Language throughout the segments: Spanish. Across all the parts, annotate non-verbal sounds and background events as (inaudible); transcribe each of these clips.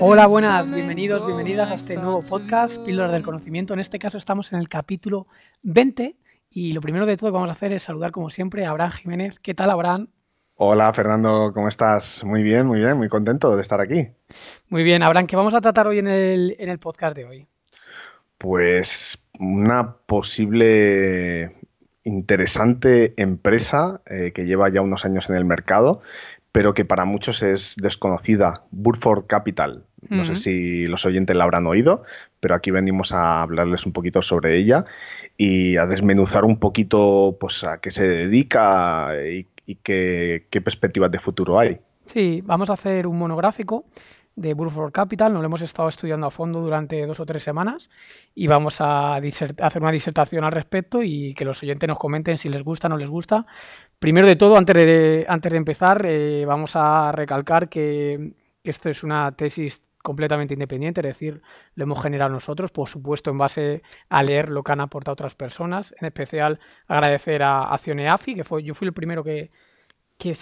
Hola, buenas, bienvenidos, bienvenidas a este nuevo podcast, Píldoras del Conocimiento. En este caso estamos en el capítulo 20 y lo primero de todo que vamos a hacer es saludar como siempre a Abraham Jiménez. ¿Qué tal, Abraham? Hola, Fernando, ¿cómo estás? Muy bien, muy bien, muy contento de estar aquí. Muy bien, Abraham, ¿qué vamos a tratar hoy en el, podcast de hoy? Pues una posible interesante empresa eh, que lleva ya unos años en el mercado pero que para muchos es desconocida, Burford Capital. No sé si los oyentes la habrán oído, pero aquí venimos a hablarles un poquito sobre ella y a desmenuzar un poquito pues, a qué se dedica y, qué, qué perspectivas de futuro hay. Sí, vamos a hacer un monográfico de Burford Capital. Nos lo hemos estado estudiando a fondo durante dos o tres semanas y vamos a hacer una disertación al respecto y que los oyentes nos comenten si les gusta o no les gusta, Primero de todo, antes de, antes de empezar, eh, vamos a recalcar que, esta esto es una tesis completamente independiente, es decir, lo hemos generado nosotros, por supuesto, en base a leer lo que han aportado otras personas. En especial, agradecer a, Cioneafi, que fue, yo fui el primero que,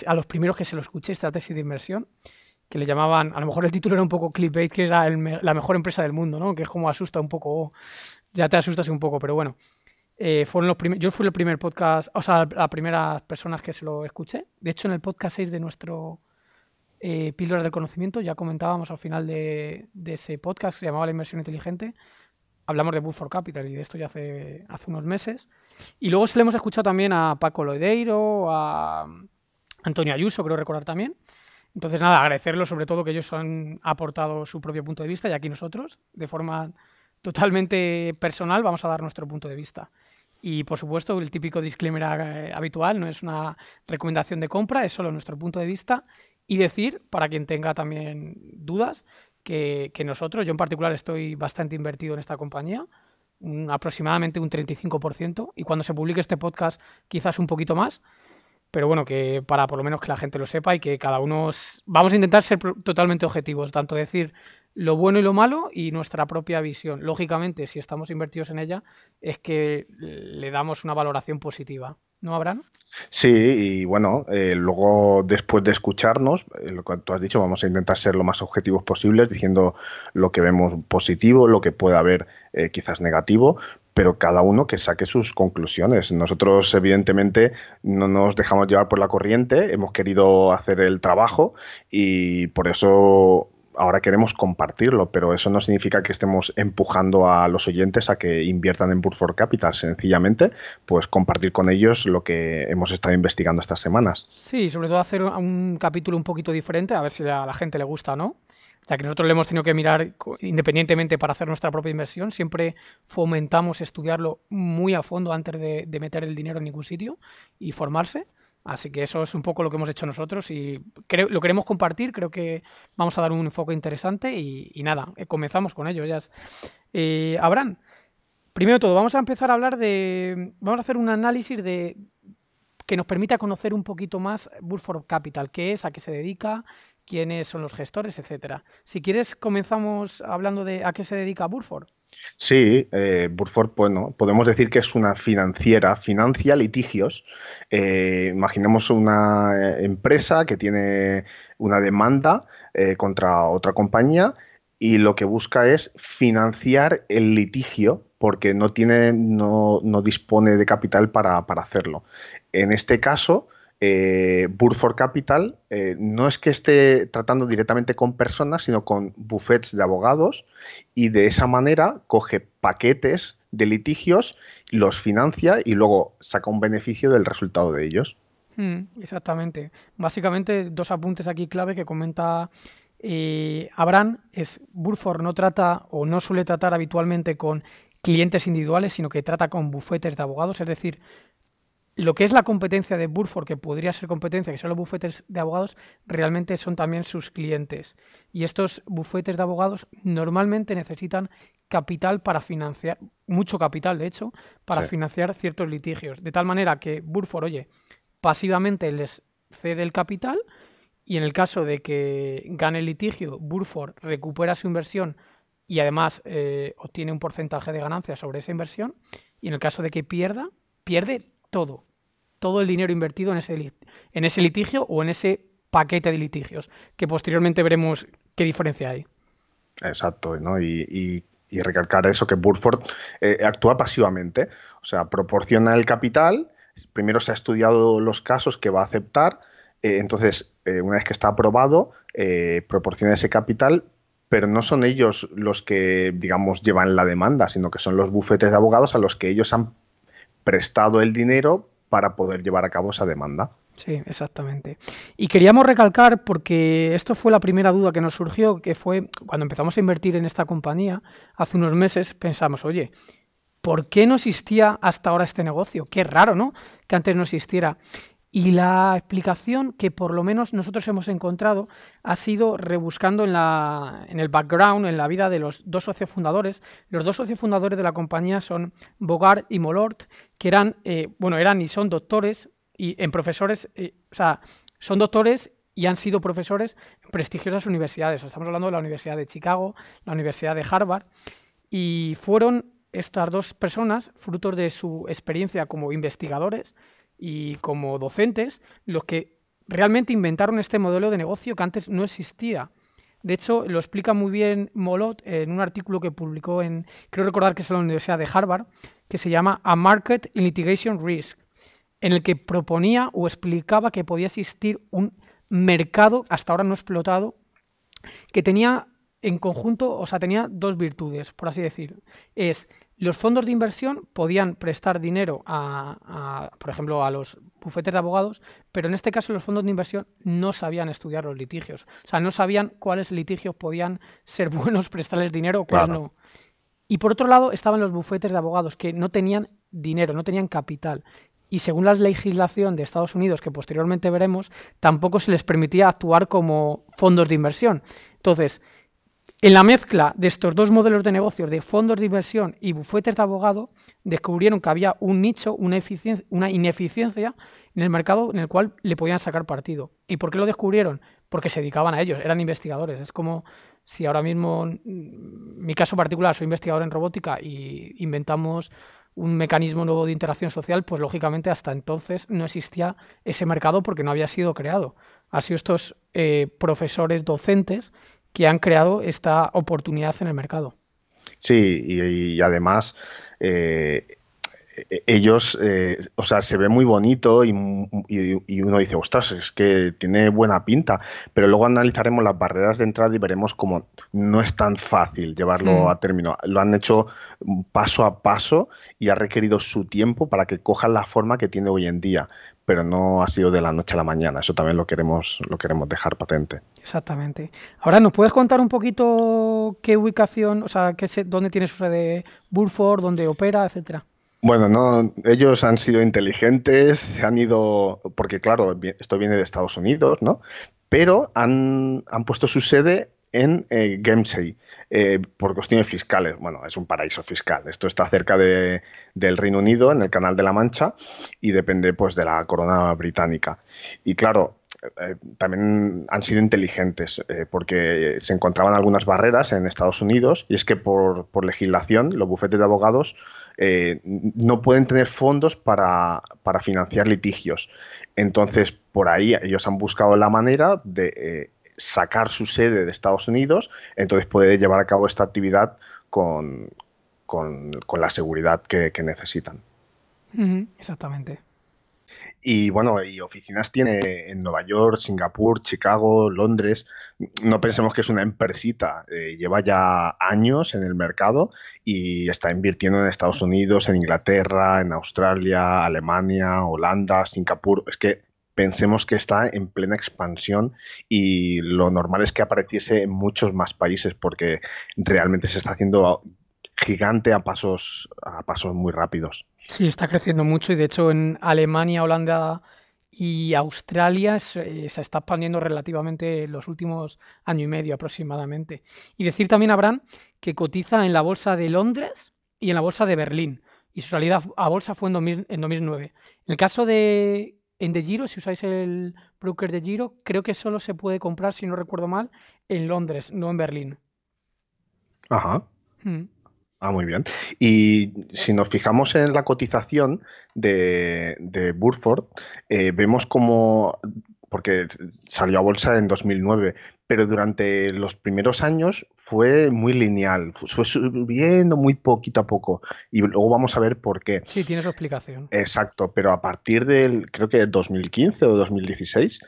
a los primeros que se lo escuché esta tesis de inversión, que le llamaban, a lo mejor el título era un poco clickbait, que es la, mejor empresa del mundo, ¿no? Que es como asusta un poco, ya te asustas un poco, pero bueno, eh, fueron los yo fui el primer podcast, o sea, las primeras personas que se lo escuché. De hecho, en el podcast 6 de nuestro eh, del Conocimiento, ya comentábamos al final de, ese podcast se llamaba La Inversión Inteligente, hablamos de Bull for Capital y de esto ya hace, hace unos meses. Y luego se le hemos escuchado también a Paco Loideiro a Antonio Ayuso, creo recordar también. Entonces, nada, agradecerlo sobre todo que ellos han aportado su propio punto de vista y aquí nosotros, de forma totalmente personal, vamos a dar nuestro punto de vista. Y por supuesto, el típico disclaimer eh, habitual, no es una recomendación de compra, es solo nuestro punto de vista. Y decir, para quien tenga también dudas, que, nosotros, yo en particular estoy bastante invertido en esta compañía, aproximadamente un 35%, y cuando se publique este podcast quizás un poquito más, pero bueno, que para por lo menos que la gente lo sepa y que cada uno... Vamos a intentar ser totalmente objetivos, tanto decir lo bueno y lo malo y nuestra propia visión. Lógicamente, si estamos invertidos en ella, es que le damos una valoración positiva. ¿No, Abraham? Sí, y bueno, eh, luego después de escucharnos, eh, lo que tú has dicho, vamos a intentar ser lo más objetivos posibles, diciendo lo que vemos positivo, lo que pueda haber eh, quizás negativo, pero cada uno que saque sus conclusiones. Nosotros, evidentemente, no nos dejamos llevar por la corriente, hemos querido hacer el trabajo y por eso ahora queremos compartirlo, pero eso no significa que estemos empujando a los oyentes a que inviertan en for Capital, sencillamente, pues compartir con ellos lo que hemos estado investigando estas semanas. Sí, sobre todo hacer un capítulo un poquito diferente, a ver si a la gente le gusta, o ¿no? ya que nosotros le hemos tenido que mirar independientemente para hacer nuestra propia inversión, siempre fomentamos estudiarlo muy a fondo antes de meter el dinero en ningún sitio y formarse. Así que eso es un poco lo que hemos hecho nosotros y creo, lo queremos compartir, creo que vamos a dar un enfoque interesante y, nada, eh, comenzamos con ello. Ya eh, primero todo, vamos a empezar a hablar de, vamos a hacer un análisis de que nos permita conocer un poquito más Burford Capital, qué es, a qué se dedica, quiénes son los gestores, etcétera. Si quieres, comenzamos hablando de a qué se dedica Burford. Sí, eh, Burford, bueno, podemos decir que es una financiera, financia litigios. Eh, imaginemos una eh, empresa que tiene una demanda contra otra compañía y lo que busca es financiar el litigio porque no tiene, no, no dispone de capital para hacerlo. En este caso, eh, Burford Capital eh, no es que esté tratando directamente con personas, sino con bufetes de abogados y de esa manera coge paquetes de litigios, los financia y luego saca un beneficio del resultado de ellos. Hmm, exactamente. Básicamente, dos apuntes aquí clave que comenta eh, Abraham es Burford no trata o no suele tratar habitualmente con clientes individuales, sino que trata con bufetes de abogados, es decir, lo que es la competencia de Burford, que podría ser competencia, que son los bufetes de abogados, realmente son también sus clientes. Y estos bufetes de abogados normalmente necesitan capital para financiar, mucho capital de hecho, para financiar ciertos litigios. De tal manera que Burford, oye, pasivamente les cede el capital y en el caso de que gane el litigio, Burford recupera su inversión y además eh, obtiene un porcentaje de ganancia sobre esa inversión. Y en el caso de que pierda, pierde todo, todo el dinero invertido en ese, en ese litigio o en ese paquete de litigios, que posteriormente veremos qué diferencia hay. Exacto, y, y recalcar eso, que Burford eh, actúa pasivamente, o sea, proporciona el capital, primero se ha estudiado los casos que va a aceptar, eh, entonces, eh, una vez que está aprobado, proporciona ese capital, pero no son ellos los que, digamos, llevan la demanda, sino que son los bufetes de abogados a los que ellos han prestado el dinero para poder llevar a cabo esa demanda. Sí, exactamente. Y queríamos recalcar, porque esto fue la primera duda que nos surgió, que fue cuando empezamos a invertir en esta compañía, hace unos meses pensamos, oye, ¿por qué no existía hasta ahora este negocio? Qué raro, ¿no? Que antes no existiera. Y la explicación que por lo menos nosotros hemos encontrado ha sido rebuscando en, la, en el background, en la vida de los dos socios fundadores. Los dos socios fundadores de la compañía son Bogart y Molort, que eran, eh, bueno, eran y son doctores y en profesores, eh, son doctores y han sido profesores en prestigiosas universidades. Estamos hablando de la Universidad de Chicago, la Universidad de Harvard, y fueron estas dos personas, frutos de su experiencia como investigadores, y como docentes los que realmente inventaron este modelo de negocio que antes no existía. De hecho, lo explica muy bien Molot en un artículo que publicó en, creo recordar que es en la Universidad de Harvard, que se llama A Market Litigation Risk, en el que proponía o explicaba que podía existir un mercado hasta ahora no explotado que tenía en conjunto, o sea, tenía dos virtudes, por así decir. Es los fondos de inversión podían prestar dinero a, por ejemplo, a los bufetes de abogados, pero en este caso los fondos de inversión no sabían estudiar los litigios. O sea, no sabían cuáles litigios podían ser (laughs) buenos prestarles dinero o cuáles no. Y por otro lado estaban los bufetes de abogados que no tenían dinero, no tenían capital. Y según la legislación de Estados Unidos, que posteriormente veremos, tampoco se les permitía actuar como fondos de inversión. Entonces, en la mezcla de estos dos modelos de negocios de fondos de inversión y bufetes de abogado, descubrieron que había un nicho, una, ineficiencia en el mercado en el cual le podían sacar partido. ¿Y por qué lo descubrieron? Porque se dedicaban a ellos, eran investigadores. Es como si ahora mismo, en mm, mi caso particular, soy investigador en robótica y inventamos un mecanismo nuevo de interacción social, pues lógicamente hasta entonces no existía ese mercado porque no había sido creado. Así estos eh, profesores docentes que han creado esta oportunidad en el mercado. Sí, y, además eh, ellos, eh, o sea, se ve muy bonito y, uno dice, ostras, es que tiene buena pinta, pero luego analizaremos las barreras de entrada y veremos cómo no es tan fácil llevarlo hmm. a término. Lo han hecho paso a paso y ha requerido su tiempo para que cojan la forma que tiene hoy en día pero no ha sido de la noche a la mañana. Eso también lo queremos, lo queremos dejar patente. Exactamente. Ahora, ¿nos puedes contar un poquito qué ubicación, o sea, qué, dónde tiene su sede Burford, dónde opera, etcétera? Bueno, no, ellos han sido inteligentes, se han ido, porque claro, esto viene de Estados Unidos, ¿no? Pero han, puesto su sede en eh, Gamesay, eh, por cuestiones fiscales. Bueno, es un paraíso fiscal. Esto está cerca del Reino Unido, en el Canal de la Mancha, y depende pues de la corona británica. Y claro, eh, también han sido inteligentes eh, porque se encontraban algunas barreras en Estados Unidos y es que por, legislación los bufetes de abogados no pueden tener fondos para, financiar litigios. Entonces, por ahí ellos han buscado la manera de sacar su sede de Estados Unidos, entonces puede llevar a cabo esta actividad con, con, la seguridad que, necesitan. exactamente. Y bueno, y oficinas tiene en Nueva York, Singapur, Chicago, Londres. No pensemos que es una empresita, eh, lleva ya años en el mercado y está invirtiendo en Estados Unidos, en Inglaterra, en Australia, Alemania, Holanda, Singapur. Es que pensemos que está en plena expansión y lo normal es que apareciese en muchos más países porque realmente se está haciendo gigante a pasos, a pasos muy rápidos. Sí, está creciendo mucho y de hecho en Alemania, Holanda y Australia eh, se, está expandiendo relativamente en los últimos año y medio aproximadamente. Y decir también, Abraham, que cotiza en la bolsa de Londres y en la bolsa de Berlín y su salida a bolsa fue en, en 2009. En el caso de en de Giro, si usáis el broker de Giro, creo que solo se puede comprar, si no recuerdo mal, en Londres, no en Berlín. Ajá. Mm. Ah, muy bien. Y si nos fijamos en la cotización de, Burford, eh, vemos como porque salió a bolsa en 2009, pero durante los primeros años fue muy lineal, fue subiendo muy poquito a poco y luego vamos a ver por qué. Sí, tiene su explicación. Exacto, pero a partir del, creo que 2015 o 2016,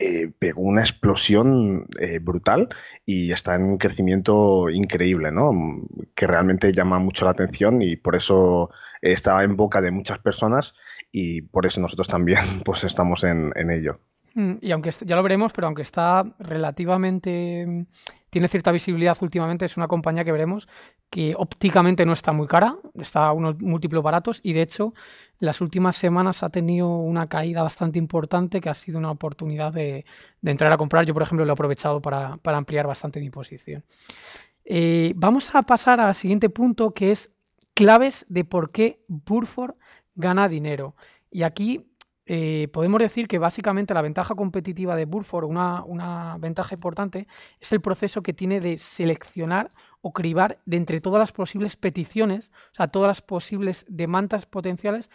eh, pegó una explosión eh, brutal y está en un crecimiento increíble, ¿no? Que realmente llama mucho la atención y por eso está en boca de muchas personas y por eso nosotros también (laughs) pues estamos en ello. Mm, y aunque ya lo veremos, pero aunque está relativamente. Mm, tiene cierta visibilidad últimamente, es una compañía que veremos que ópticamente no está muy cara, está a unos múltiplos baratos y de hecho las últimas semanas ha tenido una caída bastante importante que ha sido una oportunidad de, entrar a comprar. Yo, por ejemplo, lo he aprovechado para, ampliar bastante mi posición. Eh, vamos a pasar al siguiente punto que es claves de por qué Burford gana dinero. Y aquí eh, podemos decir que básicamente la ventaja competitiva de Burford, una, una, ventaja importante, es el proceso que tiene de seleccionar o cribar de entre todas las posibles peticiones, o sea, todas las posibles demandas potenciales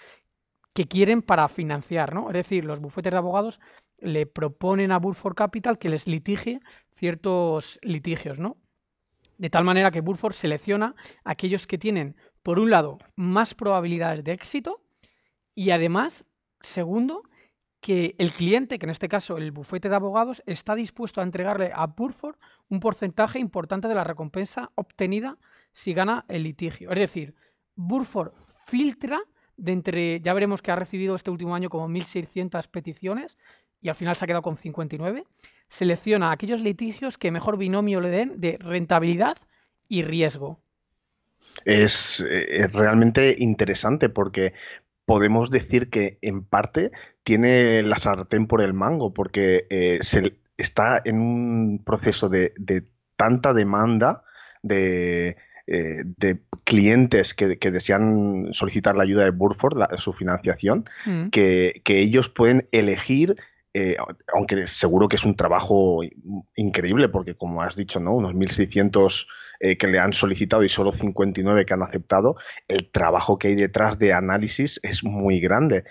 que quieren para financiar, ¿no? Es decir, los bufetes de abogados le proponen a Burford Capital que les litige ciertos litigios, ¿no? De tal manera que Burford selecciona aquellos que tienen, por un lado, más probabilidades de éxito y además Segundo, que el cliente, que en este caso el bufete de abogados, está dispuesto a entregarle a Burford un porcentaje importante de la recompensa obtenida si gana el litigio. Es decir, Burford filtra de entre, ya veremos que ha recibido este último año como 1.600 peticiones y al final se ha quedado con 59, selecciona aquellos litigios que mejor binomio le den de rentabilidad y riesgo. Es, eh, es, realmente interesante porque podemos decir que en parte tiene la sartén por el mango, porque eh, se está en un proceso de, tanta demanda de, eh, clientes que, desean solicitar la ayuda de Burford, su financiación, mm. que, ellos pueden elegir eh, aunque seguro que es un trabajo increíble, porque como has dicho, ¿no? unos 1.600 eh, que le han solicitado y solo 59 que han aceptado, el trabajo que hay detrás de análisis es muy grande.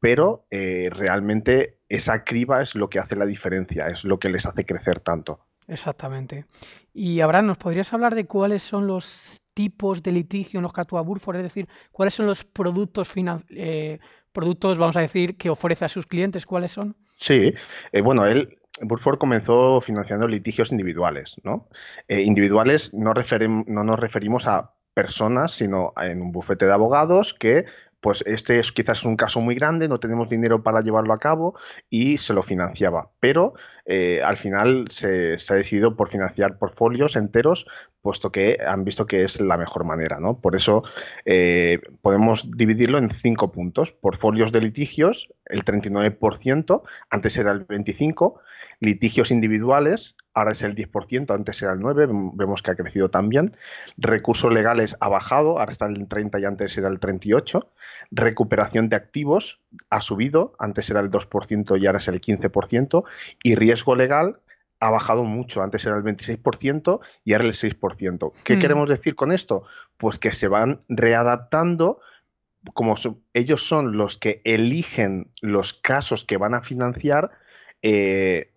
Pero eh, realmente esa criba es lo que hace la diferencia, es lo que les hace crecer tanto. Exactamente. Y Abraham, ¿nos podrías hablar de cuáles son los tipos de litigio en los que Es decir, ¿cuáles son los productos, productos, vamos a decir, que ofrece a sus clientes? ¿Cuáles son? Sí, eh, bueno, él, Burford comenzó financiando litigios individuales, ¿no? Eh, individuales no, no nos referimos a personas, sino en un bufete de abogados que pues este es quizás un caso muy grande, no tenemos dinero para llevarlo a cabo y se lo financiaba. Pero eh, al final se, ha decidido por financiar portfolios enteros, puesto que han visto que es la mejor manera. ¿no? Por eso eh, podemos dividirlo en cinco puntos. Porfolios de litigios, el 39%, antes era el 25%, litigios individuales, ahora es el 10%, antes era el 9%, vemos que ha crecido también. Recursos legales ha bajado, ahora está el 30% y antes era el 38%. Recuperación de activos ha subido, antes era el 2% y ahora es el 15%. Y riesgo legal ha bajado mucho, antes era el 26% y ahora el 6%. ¿Qué hmm. queremos decir con esto? Pues que se van readaptando como ellos son los que eligen los casos que van a financiar, eh,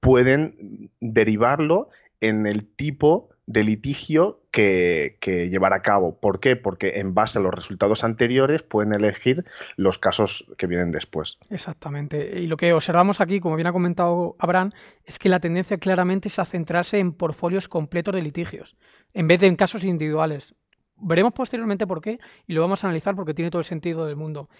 pueden derivarlo en el tipo de litigio que, llevar a cabo. ¿Por qué? Porque en base a los resultados anteriores pueden elegir los casos que vienen después. Exactamente. Y lo que observamos aquí, como bien ha comentado Abraham, es que la tendencia claramente es a centrarse en portfolios completos de litigios, en vez de en casos individuales. Veremos posteriormente por qué y lo vamos a analizar porque tiene todo el sentido del mundo.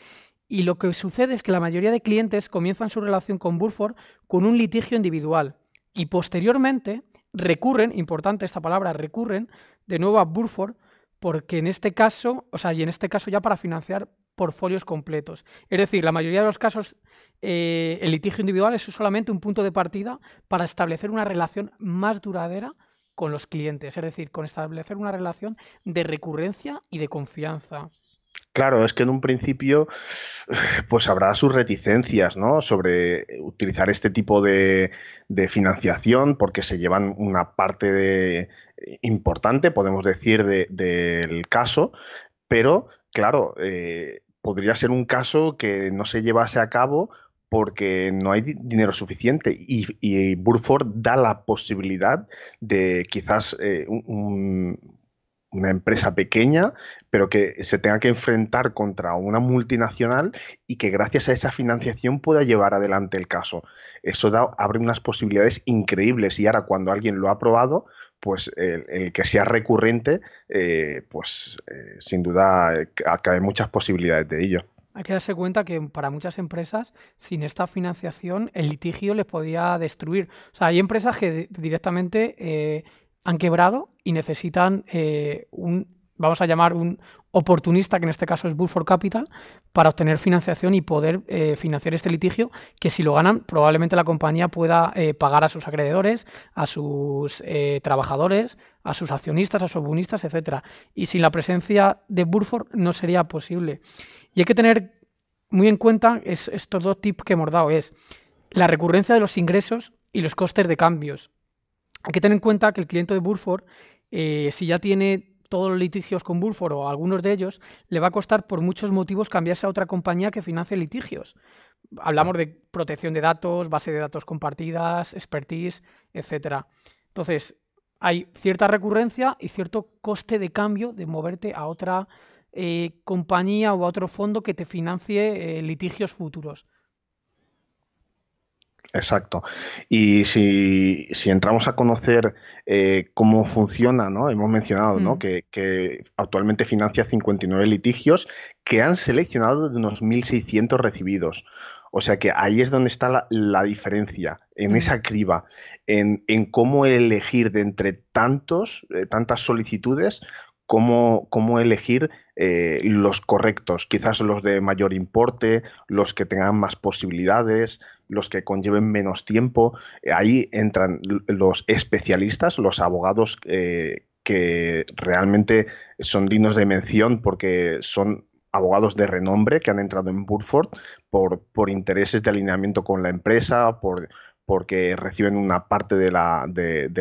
Y lo que sucede es que la mayoría de clientes comienzan su relación con Burford con un litigio individual y posteriormente recurren, importante esta palabra, recurren de nuevo a Burford, porque en este caso, o sea, y en este caso ya para financiar portfolios completos. Es decir, la mayoría de los casos eh, el litigio individual es solamente un punto de partida para establecer una relación más duradera con los clientes, es decir, con establecer una relación de recurrencia y de confianza. Claro, es que en un principio pues habrá sus reticencias ¿no? sobre utilizar este tipo de, financiación porque se llevan una parte importante, podemos decir, del caso, pero claro, eh, podría ser un caso que no se llevase a cabo porque no hay dinero suficiente y, Burford da la posibilidad de quizás eh, un una empresa pequeña, pero que se tenga que enfrentar contra una multinacional y que gracias a esa financiación pueda llevar adelante el caso. Eso abre unas posibilidades increíbles y ahora cuando alguien lo ha probado, pues el, que sea recurrente, eh, pues eh, sin duda eh, acabe muchas posibilidades de ello. Hay que darse cuenta que para muchas empresas, sin esta financiación, el litigio les podía destruir. O sea, hay empresas que directamente han quebrado y necesitan eh, un, vamos a llamar un oportunista, que en este caso es Burford Capital, para obtener financiación y poder eh, financiar este litigio, que si lo ganan, probablemente la compañía pueda eh, pagar a sus acreedores, a sus trabajadores, a sus accionistas, a sus bonistas, etc. Y sin la presencia de Burford no sería posible. Y hay que tener muy en cuenta es, estos dos tips que hemos dado, es la recurrencia de los ingresos y los costes de cambios. Hay que tener en cuenta que el cliente de Burford, eh, si ya tiene todos los litigios con Burford o algunos de ellos, le va a costar por muchos motivos cambiarse a otra compañía que financie litigios. Hablamos de protección de datos, base de datos compartidas, expertise, etcétera. Entonces, hay cierta recurrencia y cierto coste de cambio de moverte a otra eh, compañía o a otro fondo que te financie eh, litigios futuros. Exacto. Y si, entramos a conocer eh, cómo funciona, ¿no? hemos mencionado ¿no? Mm. que, actualmente financia 59 litigios que han seleccionado de unos 1.600 recibidos. O sea que ahí es donde está la, diferencia, en mm. esa criba, en, cómo elegir de entre tantos, eh, tantas solicitudes, Cómo, cómo, elegir eh, los correctos, quizás los de mayor importe, los que tengan más posibilidades, los que conlleven menos tiempo. Eh, ahí entran los especialistas, los abogados eh, que realmente son dignos de mención porque son abogados de renombre que han entrado en Burford por, por intereses de alineamiento con la empresa, por, porque reciben una parte de la,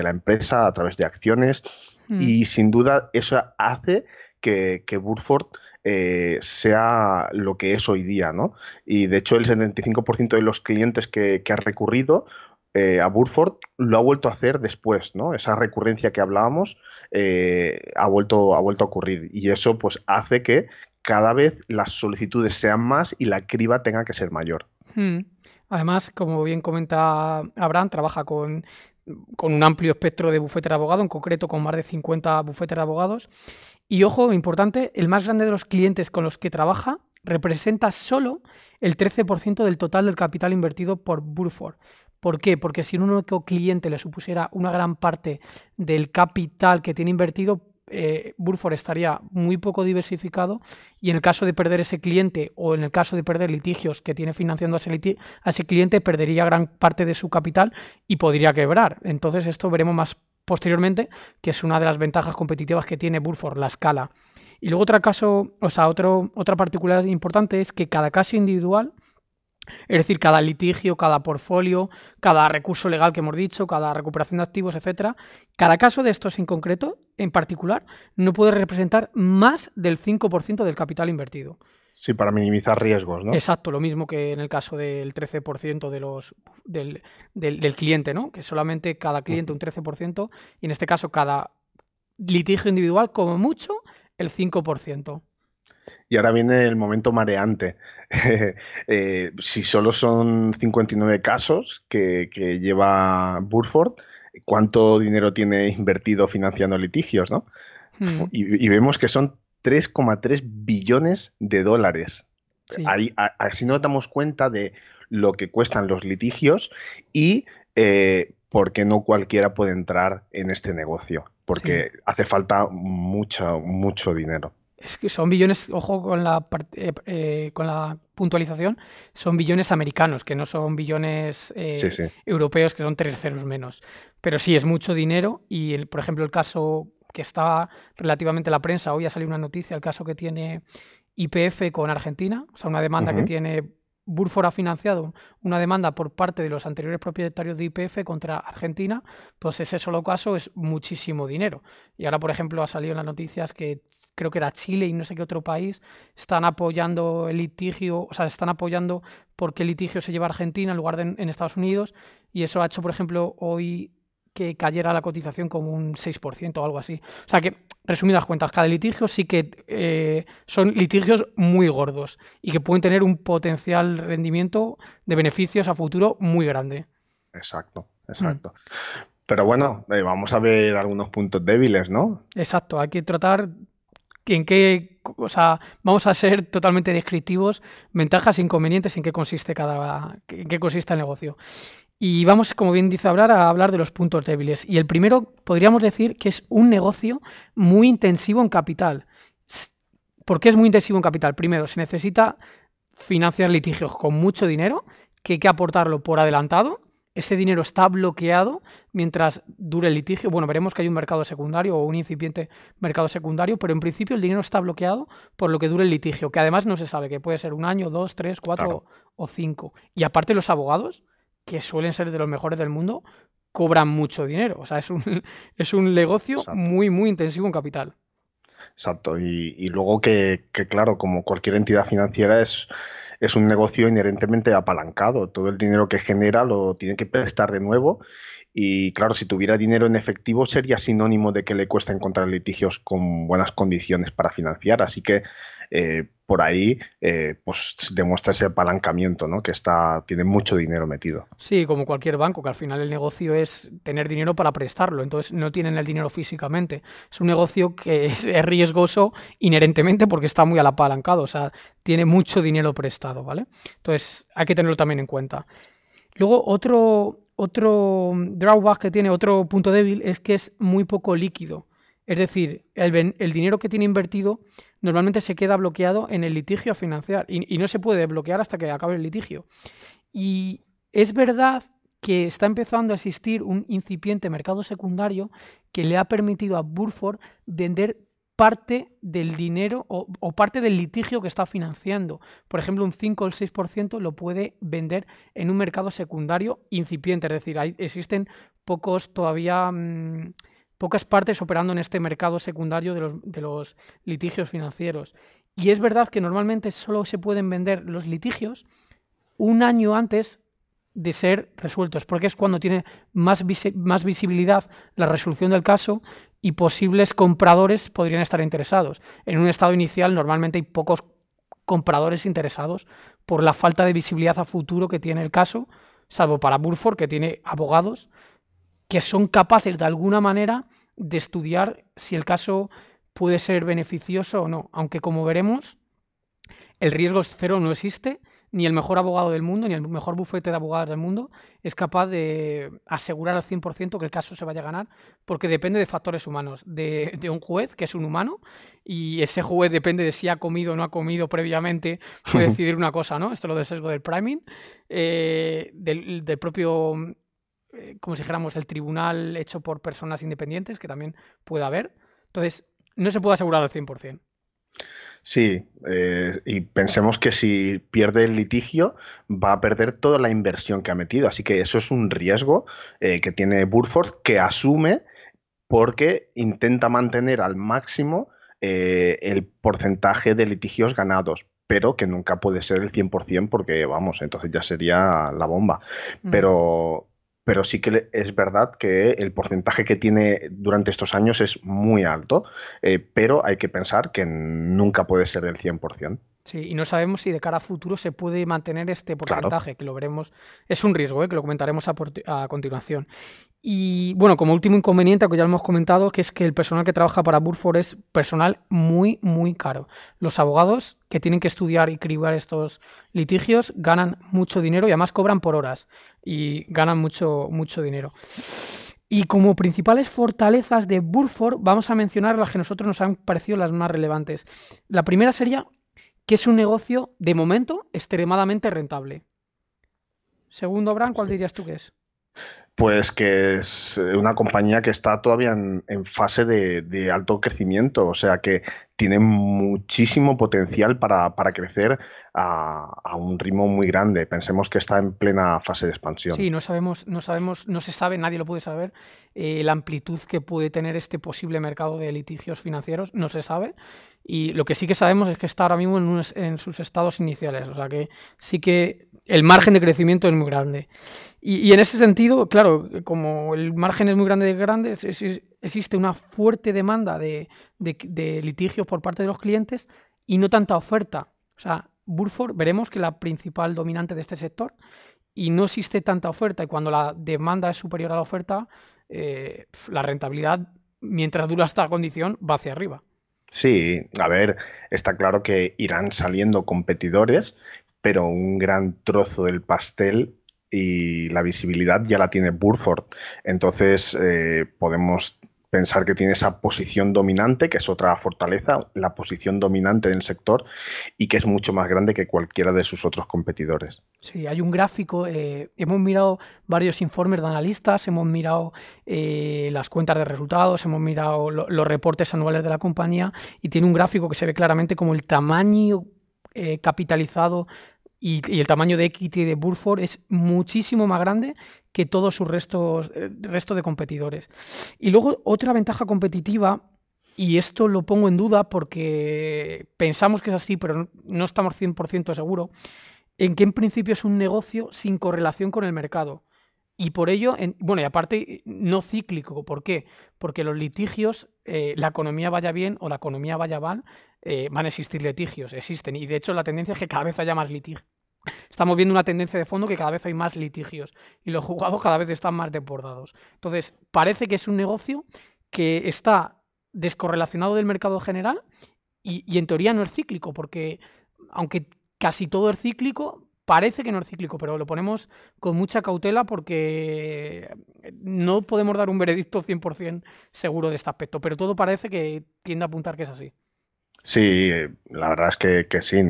empresa a través de acciones mm. y sin duda eso hace que, que Burford eh, sea lo que es hoy día, ¿no? Y de hecho el 75% de los clientes que, ha recurrido eh, a Burford lo ha vuelto a hacer después, ¿no? Esa recurrencia que hablábamos eh, ha, vuelto, ha vuelto a ocurrir y eso pues hace que cada vez las solicitudes sean más y la criba tenga que ser mayor. Hmm. Además, como bien comenta Abraham, trabaja con, un amplio espectro de bufetes de abogados, en concreto con más de 50 bufetes de abogados. Y ojo, importante, el más grande de los clientes con los que trabaja representa solo el 13% del total del capital invertido por Burford. ¿Por qué? Porque si un único cliente le supusiera una gran parte del capital que tiene invertido, eh, Burford estaría muy poco diversificado y en el caso de perder ese cliente o en el caso de perder litigios que tiene financiando a ese, a ese cliente, perdería gran parte de su capital y podría quebrar. Entonces esto veremos más posteriormente, que es una de las ventajas competitivas que tiene Burford, la escala. Y luego otro caso, o sea, otra particularidad importante es que cada caso individual, es decir, cada litigio, cada portfolio, cada recurso legal que hemos dicho, cada recuperación de activos, etcétera, cada caso de estos en concreto, en particular, no puede representar más del 5% del capital invertido. Sí, para minimizar riesgos, ¿no? Exacto, lo mismo que en el caso del 13% de los, del, cliente, ¿no? Que solamente cada cliente un 13% y en este caso cada litigio individual como mucho el 5%. Y ahora viene el momento mareante. (laughs) Eh, si solo son 59 casos que, lleva Burford, ¿cuánto dinero tiene invertido financiando litigios? ¿no? Hmm. y, vemos que son 3,3 billones de dólares. Si Ahí, así nos damos cuenta de lo que cuestan los litigios y eh, por qué no cualquiera puede entrar en este negocio, porque hace falta mucho, mucho dinero. Es que son billones, ojo con la, eh, eh, con la puntualización, son billones americanos, que no son billones europeos, que son terceros menos. Pero sí, es mucho dinero y, el, por ejemplo, el caso que está relativamente la prensa. Hoy ha salido una noticia, el caso que tiene IPF con Argentina, o sea, una demanda que tiene Burford ha financiado una demanda por parte de los anteriores propietarios de IPF contra Argentina, pues ese solo caso es muchísimo dinero. Y ahora, por ejemplo, ha salido en las noticias que creo que era Chile y no sé qué otro país están apoyando el litigio, o sea, están apoyando porque el litigio se lleva a Argentina en lugar de en Estados Unidos. Y eso ha hecho, por ejemplo, hoy que cayera la cotización como un 6% o algo así. O sea que, resumidas cuentas, cada litigio sí que eh, son litigios muy gordos y que pueden tener un potencial rendimiento de beneficios a futuro muy grande. Exacto, mm. exacto. Pero bueno, eh, vamos a ver algunos puntos débiles, ¿no? Exacto, hay que tratar en qué, o sea, vamos a ser totalmente descriptivos, ventajas e inconvenientes en qué consiste cada, en qué consiste el negocio. Y vamos, como bien dice hablar, a hablar de los puntos débiles. Y el primero, podríamos decir que es un negocio muy intensivo en capital. ¿Por qué es muy intensivo en capital? Primero, se necesita financiar litigios con mucho dinero, que hay que aportarlo por adelantado. Ese dinero está bloqueado mientras dure el litigio. Bueno, veremos que hay un mercado secundario o un incipiente mercado secundario, pero en principio el dinero está bloqueado por lo que dure el litigio, que además no se sabe, que puede ser un año, dos, tres, cuatro o cinco. Y aparte los abogados, que suelen ser de los mejores del mundo, cobran mucho dinero. O sea, es un, (laughs) es un negocio muy, muy intensivo en capital. Exacto. Y, luego que, que, claro, como cualquier entidad financiera es, es un negocio inherentemente apalancado. Todo el dinero que genera lo tiene que prestar de nuevo. Y claro, si tuviera dinero en efectivo sería sinónimo de que le cuesta encontrar litigios con buenas condiciones para financiar. Así que eh, por ahí eh, pues demuestra ese apalancamiento, ¿no? que está, tiene mucho dinero metido. Sí, como cualquier banco, que al final el negocio es tener dinero para prestarlo, entonces no tienen el dinero físicamente. Es un negocio que (laughs) es, riesgoso inherentemente porque está muy apalancado, o sea, tiene mucho dinero prestado, ¿vale? Entonces hay que tenerlo también en cuenta. Luego otro, otro drawback que tiene, otro punto débil, es que es muy poco líquido. Es decir, el, dinero que tiene invertido normalmente se queda bloqueado en el litigio a financiar y, no se puede bloquear hasta que acabe el litigio. Y es verdad que está empezando a existir un incipiente mercado secundario que le ha permitido a Burford vender parte del dinero o, parte del litigio que está financiando. Por ejemplo, un 5 o el 6% lo puede vender en un mercado secundario incipiente, es decir, existen pocos todavía... Mm, pocas partes operando en este mercado secundario de los, litigios financieros. Y es verdad que normalmente solo se pueden vender los litigios un año antes de ser resueltos, porque es cuando tiene más, más, visibilidad la resolución del caso y posibles compradores podrían estar interesados. En un estado inicial normalmente hay pocos compradores interesados por la falta de visibilidad a futuro que tiene el caso, salvo para Burford, que tiene abogados que son capaces de alguna manera de estudiar si el caso puede ser beneficioso o no, aunque como veremos, el riesgo cero no existe, ni el mejor abogado del mundo, ni el mejor bufete de abogados del mundo es capaz de asegurar al 100% que el caso se vaya a ganar, porque depende de factores humanos, de, un juez, que es un humano, y ese juez depende de si ha comido o no ha comido previamente, puede (laughs) decidir una cosa, ¿no? Esto es lo del sesgo del priming, eh, del propio eh, como si dijéramos, el tribunal hecho por personas independientes, que también puede haber. Entonces, no se puede asegurar al 100%. Sí, eh, y pensemos que si pierde el litigio va a perder toda la inversión que ha metido, así que eso es un riesgo eh, que tiene Burford que asume porque intenta mantener al máximo el porcentaje de litigios ganados, pero que nunca puede ser el 100% porque, vamos, entonces ya sería la bomba. Mm. Pero pero sí que es verdad que el porcentaje que tiene durante estos años es muy alto, eh, pero hay que pensar que nunca puede ser el 100%. Sí, y no sabemos si de cara a futuro se puede mantener este porcentaje, que lo veremos. Es un riesgo, ¿eh? que lo comentaremos a, a, continuación. Y bueno, como último inconveniente, que ya lo hemos comentado, que es que el personal que trabaja para Burford es personal muy, muy caro. Los abogados que tienen que estudiar y cribar estos litigios ganan mucho dinero y además cobran por horas y ganan mucho, mucho dinero. Y como principales fortalezas de Burford, vamos a mencionar las que a nosotros nos han parecido las más relevantes. La primera sería que es un negocio de momento extremadamente rentable. Segundo, Bran, ¿cuál dirías tú que es? Pues que es eh, una compañía que está todavía en, fase de, alto crecimiento, o sea que tiene muchísimo potencial para, crecer a, un ritmo muy grande. Pensemos que está en plena fase de expansión. Sí, no sabemos, no sabemos, no se sabe, nadie lo puede saber, eh, la amplitud que puede tener este posible mercado de litigios financieros, no se sabe. Y lo que sí que sabemos es que está ahora mismo en, sus estados iniciales. O sea que sí que el margen de crecimiento es muy grande. Y, en ese sentido, claro, como el margen es muy grande, existe una fuerte demanda de, litigios por parte de los clientes y no tanta oferta. O sea, Burford veremos que la principal dominante de este sector y no existe tanta oferta y cuando la demanda es superior a la oferta, eh, la rentabilidad, mientras dura esta condición, va hacia arriba. Sí, a ver, está claro que irán saliendo competidores, pero un gran trozo del pastel y la visibilidad ya la tiene Burford. Entonces eh, podemos pensar que tiene esa posición dominante, que es otra fortaleza, la posición dominante del sector y que es mucho más grande que cualquiera de sus otros competidores. Sí, hay un gráfico, eh, hemos mirado varios informes de analistas, hemos mirado eh, las cuentas de resultados, hemos mirado los reportes anuales de la compañía y tiene un gráfico que se ve claramente como el tamaño eh, capitalizado y, el tamaño de Equity de Burford es muchísimo más grande que todos sus restos eh, resto de competidores. Y luego otra ventaja competitiva, y esto lo pongo en duda porque pensamos que es así, pero no estamos 100% seguro, en que en principio es un negocio sin correlación con el mercado. Y por ello, en, bueno, y aparte, no cíclico. ¿Por qué? Porque los litigios, eh, la economía vaya bien o la economía vaya mal, eh, van a existir litigios, existen. Y de hecho la tendencia es que cada vez haya más litigios. Estamos viendo una tendencia de fondo que cada vez hay más litigios y los juzgados cada vez están más desbordados. Entonces, parece que es un negocio que está descorrelacionado del mercado general y, y en teoría no es cíclico, porque aunque casi todo es cíclico, parece que no es cíclico, pero lo ponemos con mucha cautela porque no podemos dar un veredicto 100% seguro de este aspecto, pero todo parece que tiende a apuntar que es así. Sí, la verdad es que, sí.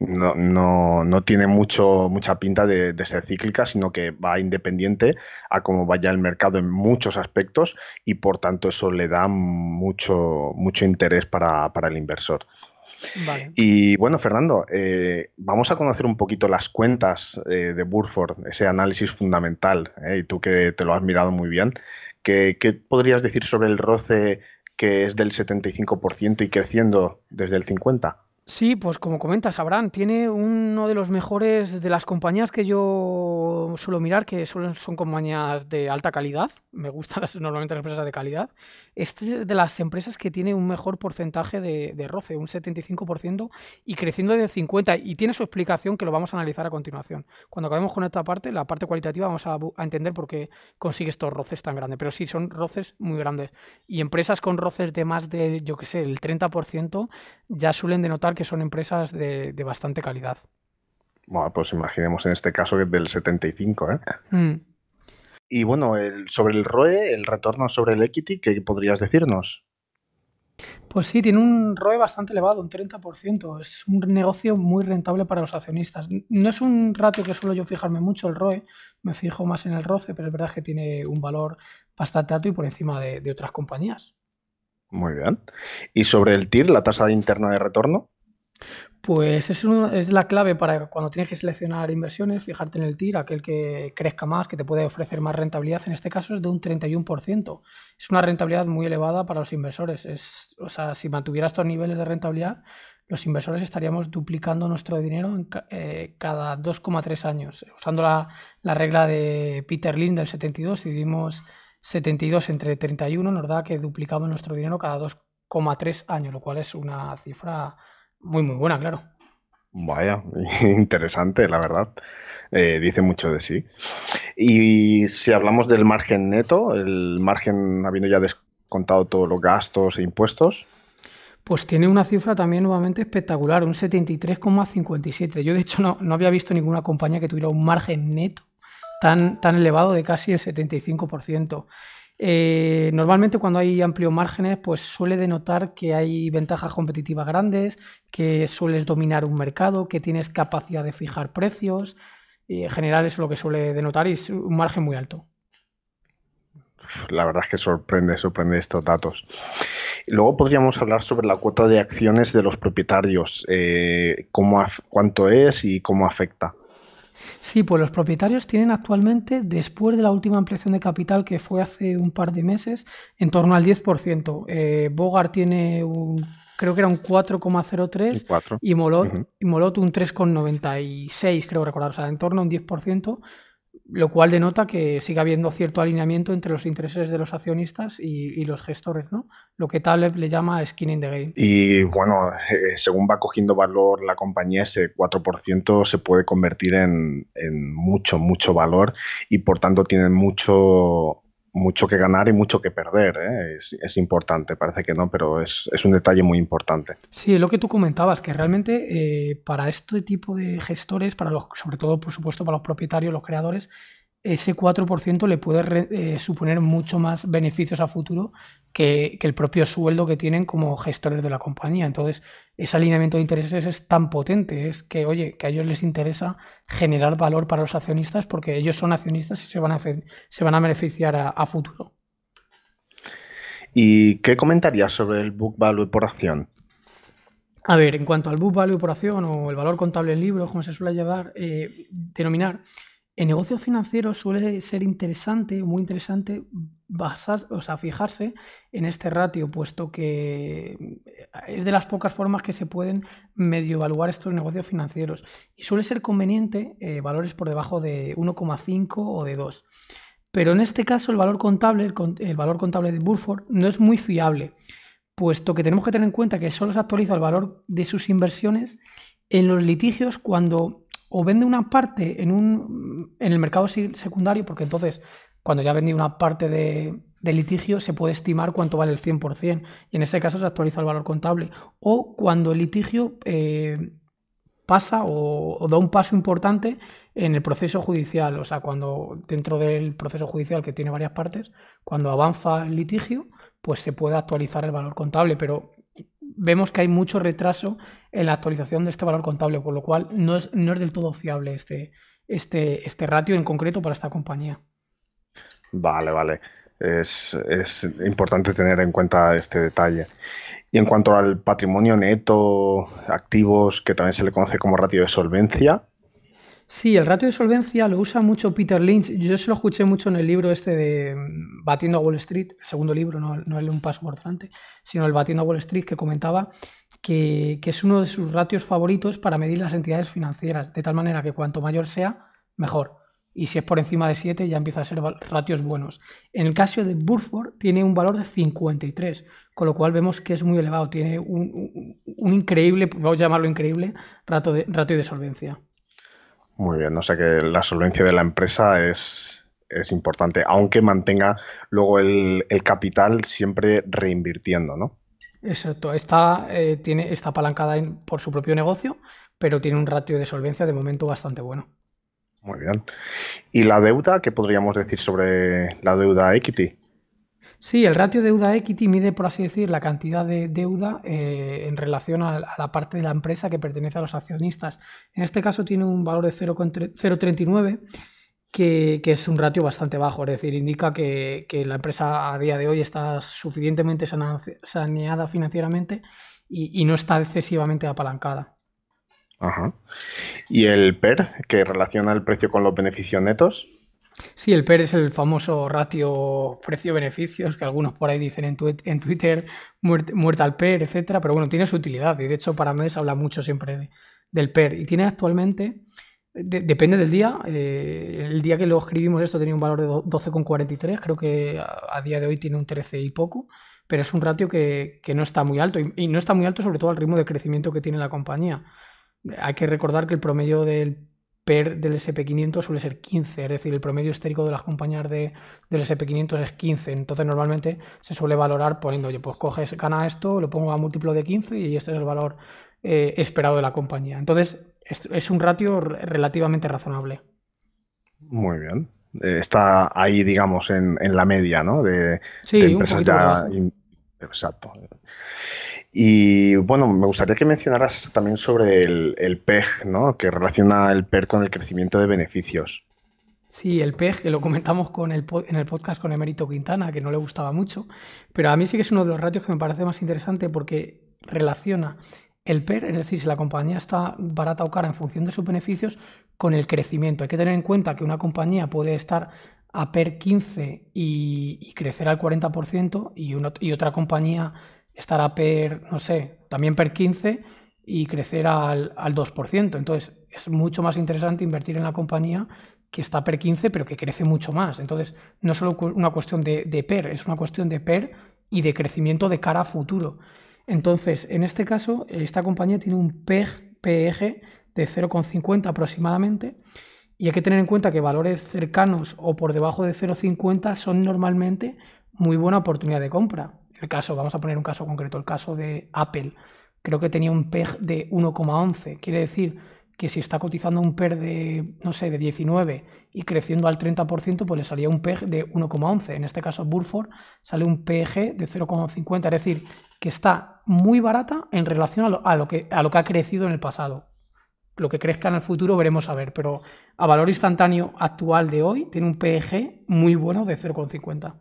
No, no, no, tiene mucho, mucha pinta de, ser cíclica, sino que va independiente a cómo vaya el mercado en muchos aspectos y por tanto eso le da mucho, mucho interés para, el inversor. Y bueno, Fernando, eh, vamos a conocer un poquito las cuentas eh, de Burford, ese análisis fundamental, eh, y tú que te lo has mirado muy bien, ¿qué podrías decir sobre el roce que es del 75% y creciendo desde el 50%. Sí, pues como comentas, Sabrán tiene uno de los mejores de las compañías que yo suelo mirar, que son, son compañías de alta calidad. Me gustan normalmente las empresas de calidad. Este es de las empresas que tiene un mejor porcentaje de, roce, un 75% y creciendo de 50%. Y tiene su explicación que lo vamos a analizar a continuación. Cuando acabemos con esta parte, la parte cualitativa, vamos a, entender por qué consigue estos roces tan grandes. Pero sí, son roces muy grandes. Y empresas con roces de más de, yo qué sé, el 30% ya suelen denotar que son empresas de, bastante calidad. Bueno, pues imaginemos en este caso que es del 75, ¿eh? Mm. Y bueno, sobre el ROE, el retorno sobre el equity, ¿qué podrías decirnos? Pues sí, tiene un ROE bastante elevado, un 30%. Es un negocio muy rentable para los accionistas. No es un ratio que suelo yo fijarme mucho el ROE, me fijo más en el ROCE, pero es verdad que tiene un valor bastante alto y por encima de, otras compañías. Muy bien. ¿Y sobre el TIR, la tasa interna de retorno? Pues es, es, la clave para cuando tienes que seleccionar inversiones, fijarte en el TIR, aquel que crezca más, que te puede ofrecer más rentabilidad. En este caso es de un 31%. Es una rentabilidad muy elevada para los inversores. Es, o sea, si mantuvieras estos niveles de rentabilidad, los inversores estaríamos duplicando nuestro dinero en eh, cada 2,3 años. Usando la, regla de Peter Lind del 72, si dimos 72 entre 31, nos da que duplicamos nuestro dinero cada 2,3 años, lo cual es una cifra muy, muy buena, claro. Vaya, (laughs) interesante, la verdad. Eh, dice mucho de sí. Y si hablamos del margen neto, el margen habiendo ya descontado todos los gastos e impuestos. Pues tiene una cifra también nuevamente espectacular, un 73,57. Yo de hecho no, había visto ninguna compañía que tuviera un margen neto tan, tan elevado de casi el 75%. Eh, normalmente cuando hay amplios márgenes, pues suele denotar que hay ventajas competitivas grandes, que sueles dominar un mercado, que tienes capacidad de fijar precios. en general eso es lo que suele denotar y es un margen muy alto. La verdad es que sorprende, sorprende estos datos. Luego podríamos hablar sobre la cuota de acciones de los propietarios, eh, cuánto es y cómo afecta. Sí, pues los propietarios tienen actualmente, después de la última ampliación de capital que fue hace un par de meses, en torno al 10%. Eh, Bogart tiene un, creo que era un 4,03 y Molot, Molot un 3,96, creo recordar, o sea, en torno a un 10% lo cual denota que sigue habiendo cierto alineamiento entre los intereses de los accionistas y, los gestores, ¿no? lo que Taleb le llama skin in the game. Y bueno, eh, según va cogiendo valor la compañía, ese 4% se puede convertir en, en mucho, mucho valor y por tanto tienen mucho mucho que ganar y mucho que perder. ¿eh? Es, importante, parece que no, pero es, un detalle muy importante. Sí, lo que tú comentabas, que realmente eh, para este tipo de gestores, para los, sobre todo, por supuesto, para los propietarios, los creadores, ese 4% le puede eh, suponer mucho más beneficios a futuro que, el propio sueldo que tienen como gestores de la compañía. Entonces, ese alineamiento de intereses es tan potente, es que, oye, que a ellos les interesa generar valor para los accionistas porque ellos son accionistas y se van a, se van a beneficiar a, futuro. ¿Y qué comentarías sobre el book value por acción? A ver, en cuanto al book value por acción o el valor contable en libros, como se suele llevar, eh, denominar, el negocio financiero suele ser interesante, muy interesante, basar, o sea, fijarse en este ratio, puesto que eh, es de las pocas formas que se pueden medio evaluar estos negocios financieros. Y suele ser conveniente eh, valores por debajo de 1,5 o de 2. Pero en este caso el valor contable, el valor contable de Burford no es muy fiable, puesto que tenemos que tener en cuenta que solo se actualiza el valor de sus inversiones en los litigios cuando o vende una parte en, en el mercado secundario, porque entonces cuando ya ha vendido una parte de, litigio se puede estimar cuánto vale el 100%, y en ese caso se actualiza el valor contable, o cuando el litigio eh, pasa o, o, da un paso importante en el proceso judicial, o sea, cuando dentro del proceso judicial que tiene varias partes, cuando avanza el litigio, pues se puede actualizar el valor contable, pero vemos que hay mucho retraso en la actualización de este valor contable, por lo cual no es, no es del todo fiable este, este, este ratio en concreto para esta compañía. Vale, vale. Es, es, importante tener en cuenta este detalle. Y en cuanto al patrimonio neto, activos, que también se le conoce como ratio de solvencia, Sí, el ratio de solvencia lo usa mucho Peter Lynch. Yo se lo escuché mucho en el libro este de mm, Batiendo a Wall Street, el segundo libro, no, es Un Paso por sino el Batiendo a Wall Street, que comentaba que, es uno de sus ratios favoritos para medir las entidades financieras, de tal manera que cuanto mayor sea, mejor. Y si es por encima de 7, ya empieza a ser ratios buenos. En el caso de Burford, tiene un valor de 53, con lo cual vemos que es muy elevado. Tiene un, increíble, vamos a llamarlo increíble, de, ratio de solvencia. Muy bien, no sea que la solvencia de la empresa es, es importante, aunque mantenga luego el, capital siempre reinvirtiendo, ¿no? Exacto, eh, tiene, está apalancada por su propio negocio, pero tiene un ratio de solvencia de momento bastante bueno. Muy bien. ¿Y la deuda? ¿Qué podríamos decir sobre la deuda equity? Sí, el ratio deuda equity mide, por así decir, la cantidad de deuda eh, en relación a, la parte de la empresa que pertenece a los accionistas. En este caso tiene un valor de 0,39, que, es un ratio bastante bajo, es decir, indica que, la empresa a día de hoy está suficientemente saneada financieramente y, y no está excesivamente apalancada. Ajá. ¿Y el PER, que relaciona el precio con los beneficios netos? Sí, el PER es el famoso ratio precio-beneficios que algunos por ahí dicen en, Twitter, muerta al PER, etcétera, pero bueno, tiene su utilidad y de hecho para se habla mucho siempre del PER y tiene actualmente, depende del día, eh, el día que lo escribimos esto tenía un valor de 12,43, creo que a, día de hoy tiene un 13 y poco, pero es un ratio que, no está muy alto y, y no está muy alto sobre todo al ritmo de crecimiento que tiene la compañía. Hay que recordar que el promedio del PER del SP500 suele ser 15, es decir, el promedio estérico de las compañías de, del SP500 es 15. Entonces, normalmente se suele valorar poniendo, oye, pues coges, gana esto, lo pongo a múltiplo de 15 y este es el valor eh, esperado de la compañía. Entonces, es, un ratio relativamente razonable. Muy bien. Eh, está ahí, digamos, en, en, la media, ¿no? De, sí, Exacto. Y bueno, me gustaría que mencionaras también sobre el, PEG, ¿no? que relaciona el PER con el crecimiento de beneficios. Sí, el PEG, que lo comentamos en el podcast con Emerito Quintana, que no le gustaba mucho, pero a mí sí que es uno de los ratios que me parece más interesante porque relaciona el PER, es decir, si la compañía está barata o cara en función de sus beneficios, con el crecimiento. Hay que tener en cuenta que una compañía puede estar a PER 15 y, crecer al 40% y, y otra compañía estará per, no sé, también per 15 y crecer al, al 2%. Entonces, es mucho más interesante invertir en la compañía que está per 15, pero que crece mucho más. Entonces, no es solo una cuestión de, per, es una cuestión de per y de crecimiento de cara a futuro. Entonces, en este caso, esta compañía tiene un PEG, PEG de 0,50 aproximadamente. Y hay que tener en cuenta que valores cercanos o por debajo de 0,50 son normalmente muy buena oportunidad de compra el caso, vamos a poner un caso concreto, el caso de Apple, creo que tenía un PEG de 1,11, quiere decir que si está cotizando un PER de, no sé, de 19 y creciendo al 30%, pues le salía un PEG de 1,11. En este caso, Burford sale un PEG de 0,50, es decir, que está muy barata en relación a lo, que, a lo que ha crecido en el pasado. Lo que crezca en el futuro veremos a ver, pero a valor instantáneo actual de hoy tiene un PEG muy bueno de 0,50.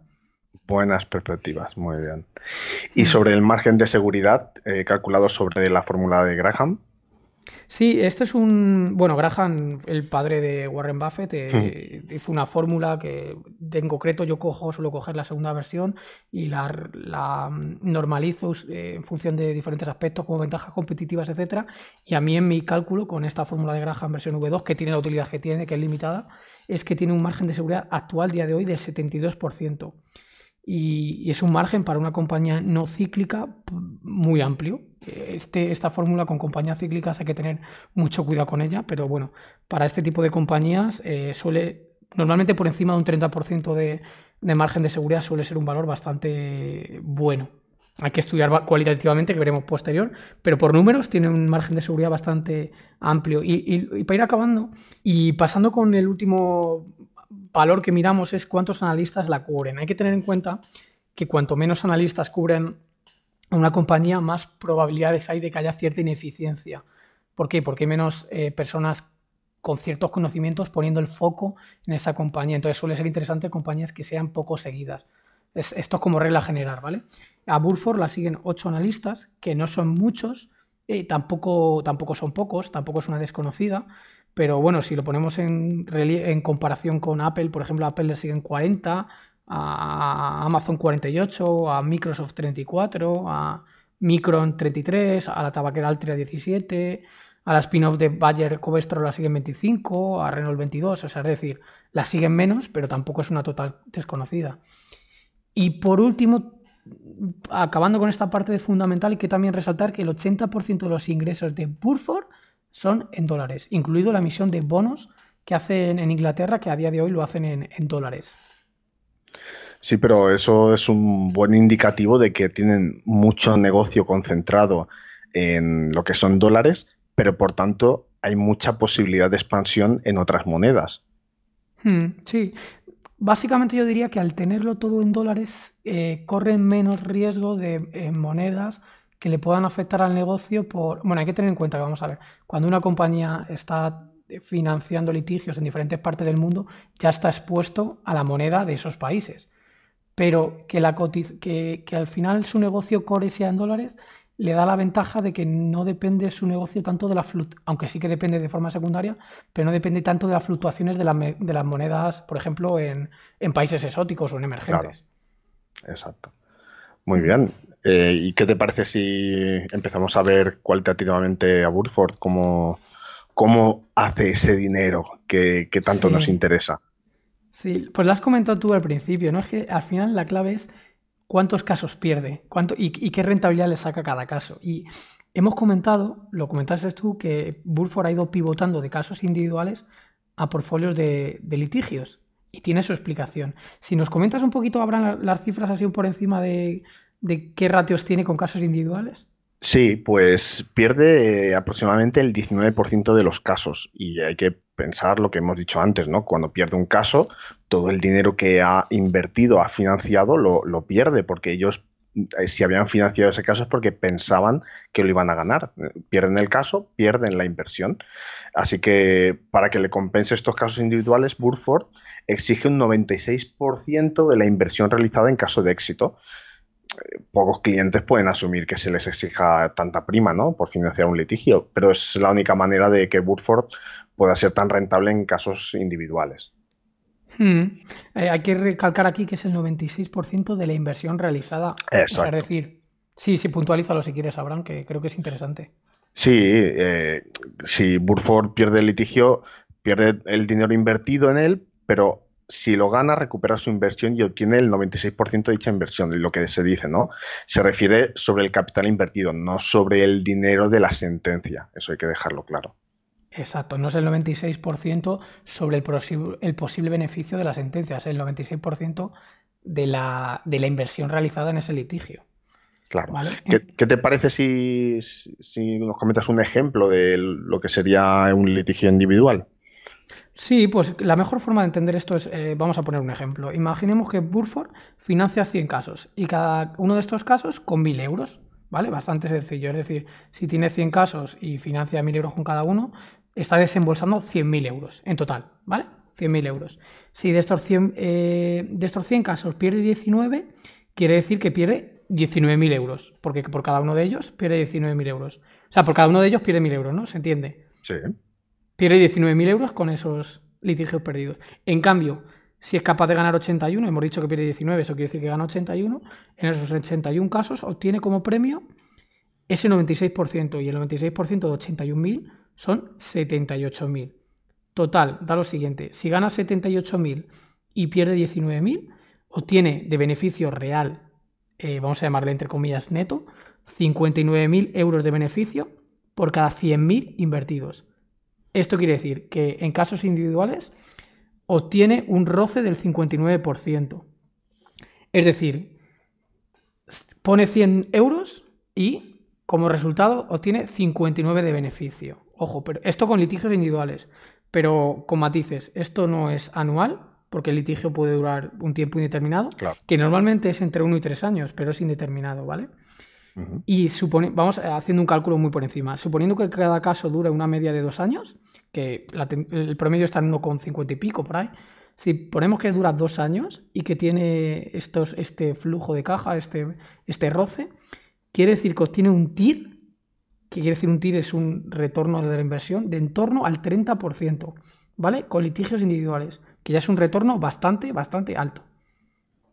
Buenas perspectivas, muy bien. Y mm. sobre el margen de seguridad eh, calculado sobre la fórmula de Graham. Sí, esto es un. Bueno, Graham, el padre de Warren Buffett, eh, hizo una fórmula que en concreto yo cojo, suelo coger la segunda versión y la, normalizo eh, en función de diferentes aspectos como ventajas competitivas, etcétera. Y a mí, en mi cálculo, con esta fórmula de Graham versión V2, que tiene la utilidad que tiene, que es limitada, es que tiene un margen de seguridad actual día de hoy del 72% y, es un margen para una compañía no cíclica muy amplio. Este, esta fórmula con compañías cíclicas hay que tener mucho cuidado con ella, pero bueno, para este tipo de compañías eh, suele, normalmente por encima de un 30% de, margen de seguridad suele ser un valor bastante bueno. Hay que estudiar cualitativamente, que veremos posterior, pero por números tiene un margen de seguridad bastante amplio. Y, y para ir acabando, y pasando con el último valor que miramos es cuántos analistas la cubren. Hay que tener en cuenta que cuanto menos analistas cubren una compañía, más probabilidades hay de que haya cierta ineficiencia. ¿Por qué? Porque hay menos eh, personas con ciertos conocimientos poniendo el foco en esa compañía. Entonces suele ser interesante compañías que sean poco seguidas. esto es como regla general, ¿vale? A Burford la siguen ocho analistas, que no son muchos, y eh, tampoco, tampoco son pocos, tampoco es una desconocida, pero bueno, si lo ponemos en, en comparación con Apple, por ejemplo, Apple le siguen 40, a Amazon 48, a Microsoft 34, a Micron 33, a la tabaquera Altria 17, a la spin-off de Bayer Covestro la siguen 25, a Renault 22, o sea, es decir, la siguen menos, pero tampoco es una total desconocida. Y por último, acabando con esta parte de fundamental, hay que también resaltar que el 80% de los ingresos de Burford son en dólares, incluido la emisión de bonos que hacen en Inglaterra, que a día de hoy lo hacen en, dólares. Sí, pero eso es un buen indicativo de que tienen mucho negocio concentrado en lo que son dólares, pero por tanto hay mucha posibilidad de expansión en otras monedas. Hmm, sí, básicamente yo diría que al tenerlo todo en dólares eh, corren menos riesgo de monedas que le puedan afectar al negocio por... Bueno, hay que tener en cuenta que vamos a ver, cuando una compañía está financiando litigios en diferentes partes del mundo, ya está expuesto a la moneda de esos países. Pero que, la que, que al final su negocio core sea en dólares le da la ventaja de que no depende su negocio tanto de la fluctuación, aunque sí que depende de forma secundaria, pero no depende tanto de las fluctuaciones de, de las monedas, por ejemplo, en, en, países exóticos o en emergentes. Exacto. Muy bien. Eh, ¿Y qué te parece si empezamos a ver cualitativamente a Burford cómo, cómo hace ese dinero que, tanto nos interesa? Sí, pues lo has comentado tú al principio, ¿no? Es que al final la clave es cuántos casos pierde cuánto, y, qué rentabilidad le saca cada caso. Y hemos comentado, lo comentaste tú, que Burford ha ido pivotando de casos individuales a portfolios de, litigios. Y tiene su explicación. Si nos comentas un poquito, ¿habrán las cifras así por encima de de qué ratios tiene con casos individuales? Sí, pues pierde eh, aproximadamente el 19% de los casos y hay que pensar lo que hemos dicho antes, ¿no? Cuando pierde un caso, todo el dinero que ha invertido, ha financiado, lo, lo pierde porque ellos eh, si habían financiado ese caso es porque pensaban que lo iban a ganar. Pierden el caso, pierden la inversión. Así que para que le compense estos casos individuales, Burford exige un 96% de la inversión realizada en caso de éxito pocos clientes pueden asumir que se les exija tanta prima ¿no? por financiar un litigio, pero es la única manera de que Burford pueda ser tan rentable en casos individuales. Hmm. Eh, hay que recalcar aquí que es el 96% de la inversión realizada. Es decir, sí, sí, lo si quieres, Abraham, que creo que es interesante. Sí, eh, si Burford pierde el litigio, pierde el dinero invertido en él, pero si lo gana, recupera su inversión y obtiene el 96% de dicha inversión, lo que se dice, ¿no? Se refiere sobre el capital invertido, no sobre el dinero de la sentencia. Eso hay que dejarlo claro. Exacto, no es el 96% sobre el, posible beneficio de la sentencia, es el 96% de la, inversión realizada en ese litigio. Claro. ¿Qué, te parece si, si nos comentas un ejemplo de lo que sería un litigio individual? Sí, pues la mejor forma de entender esto es, eh, vamos a poner un ejemplo. Imaginemos que Burford financia 100 casos y cada uno de estos casos con 1.000 euros, ¿vale? Bastante sencillo, es decir, si tiene 100 casos y financia 1.000 euros con cada uno, está desembolsando 100.000 euros en total, ¿vale? 100.000 euros. Si de estos 100, eh, de estos 100 casos pierde 19, quiere decir que pierde 19.000 euros, porque por cada uno de ellos pierde 19.000 euros. O sea, por cada uno de ellos pierde 1.000 euros, ¿no? ¿Se entiende? Sí. Pierde 19.000 euros con esos litigios perdidos. En cambio, si es capaz de ganar 81, hemos dicho que pierde 19, eso quiere decir que gana 81, en esos 81 casos obtiene como premio ese 96% y el 96% de 81.000 son 78.000. Total, da lo siguiente, si gana 78.000 y pierde 19.000, obtiene de beneficio real, eh, vamos a llamarle entre comillas neto, 59.000 euros de beneficio por cada 100.000 invertidos. Esto quiere decir que en casos individuales obtiene un roce del 59%. Es decir, pone 100 euros y como resultado obtiene 59 de beneficio. Ojo, pero esto con litigios individuales, pero con matices. Esto no es anual, porque el litigio puede durar un tiempo indeterminado, que normalmente es entre uno y tres años, pero es indeterminado, ¿vale? Y supone, vamos eh, haciendo un cálculo muy por encima. Suponiendo que cada caso dura una media de dos años, que el promedio está en 1,50 y pico por ahí. Si ponemos que dura dos años y que tiene estos, este flujo de caja, este, este roce, quiere decir que obtiene un TIR que quiere decir un TIR es un retorno de la inversión de en torno al 30%, ¿vale? Con litigios individuales, que ya es un retorno bastante, bastante alto.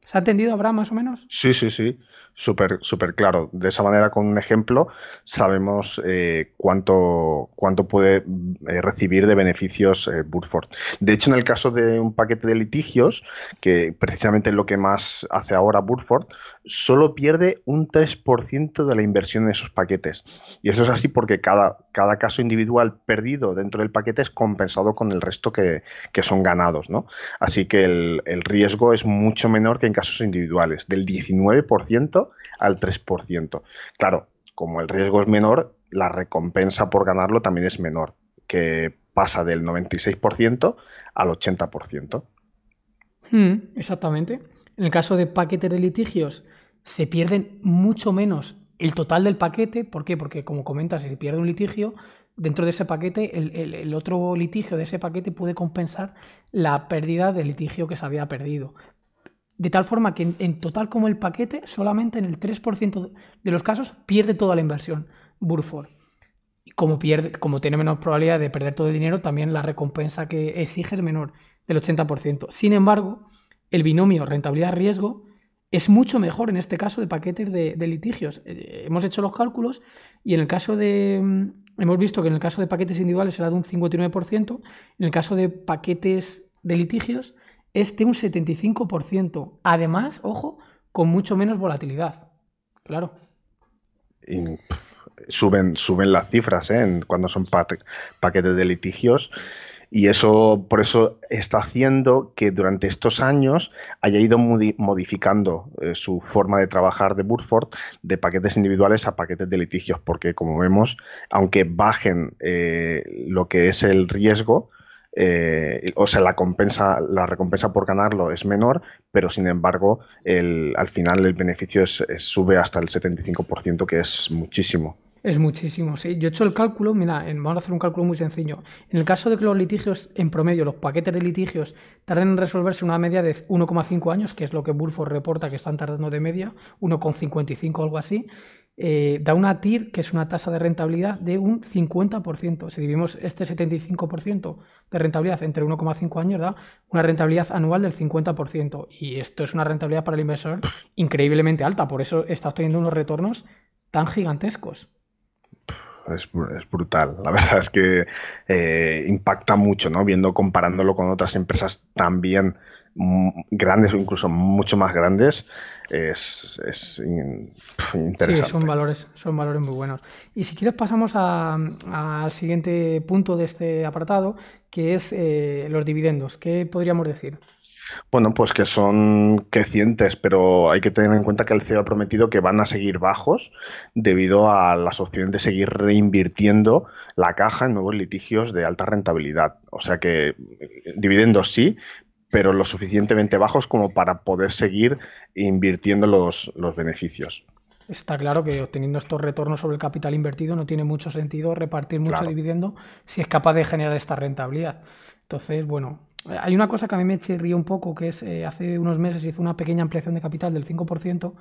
¿Se ha entendido, Abraham, más o menos? Sí, sí, sí súper super claro. De esa manera, con un ejemplo, sabemos eh, cuánto, cuánto puede eh, recibir de beneficios eh, Burford. De hecho, en el caso de un paquete de litigios, que precisamente es lo que más hace ahora Burford, solo pierde un 3% de la inversión en esos paquetes. Y eso es así porque cada, cada caso individual perdido dentro del paquete es compensado con el resto que, son ganados. ¿no? Así que el, el riesgo es mucho menor que en casos individuales, del 19% al 3%. Claro, como el riesgo es menor, la recompensa por ganarlo también es menor, que pasa del 96% al 80%. Hmm, exactamente. En el caso de paquetes de litigios, se pierden mucho menos el total del paquete. ¿Por qué? Porque, como comentas, si se pierde un litigio, dentro de ese paquete, el, el, otro litigio de ese paquete puede compensar la pérdida del litigio que se había perdido de tal forma que en, total como el paquete, solamente en el 3% de los casos pierde toda la inversión Burford. Y como, pierde, como tiene menos probabilidad de perder todo el dinero, también la recompensa que exige es menor, del 80%. Sin embargo, el binomio rentabilidad-riesgo es mucho mejor en este caso de paquetes de, litigios. Eh, hemos hecho los cálculos y en el caso de. Mm, hemos visto que en el caso de paquetes individuales será de un 59%, en el caso de paquetes de litigios este un 75%. Además, ojo, con mucho menos volatilidad. Claro. suben, suben las cifras ¿eh? en cuando son paquetes de litigios. Y eso, por eso está haciendo que durante estos años haya ido modificando eh, su forma de trabajar de Burford de paquetes individuales a paquetes de litigios, porque como vemos, aunque bajen eh, lo que es el riesgo, eh, o sea, la, compensa, la recompensa por ganarlo es menor, pero sin embargo, al final el beneficio sube hasta el 75%, que es muchísimo. Es muchísimo, sí. Yo he hecho el cálculo, mira, vamos a hacer un cálculo muy sencillo. En el caso de que los litigios, en promedio, los paquetes de litigios tarden en resolverse una media de 1,5 años, que es lo que Bulford reporta que están tardando de media, 1,55 o algo así, eh, da una TIR, que es una tasa de rentabilidad de un 50%. Si dividimos este 75% de rentabilidad entre 1,5 años, da una rentabilidad anual del 50%. Y esto es una rentabilidad para el inversor increíblemente alta, por eso está obteniendo unos retornos tan gigantescos. Es, brutal, la verdad es que eh, impacta mucho, ¿no? Viendo, comparándolo con otras empresas también mm, grandes o incluso mucho más grandes, es, interesante. Sí, son valores, son valores muy buenos. Y si quieres pasamos al siguiente punto de este apartado, que es eh, los dividendos. ¿Qué podríamos decir? Bueno, pues que son crecientes, pero hay que tener en cuenta que el CEO ha prometido que van a seguir bajos debido a las opciones de seguir reinvirtiendo la caja en nuevos litigios de alta rentabilidad. O sea que dividendos sí, pero lo suficientemente bajos como para poder seguir invirtiendo los, los beneficios. Está claro que obteniendo estos retornos sobre el capital invertido no tiene mucho sentido repartir mucho dividendo si es capaz de generar esta rentabilidad. Entonces, bueno, hay una cosa que a mí me chirría un poco, que es eh, hace unos meses hizo una pequeña ampliación de capital del 5%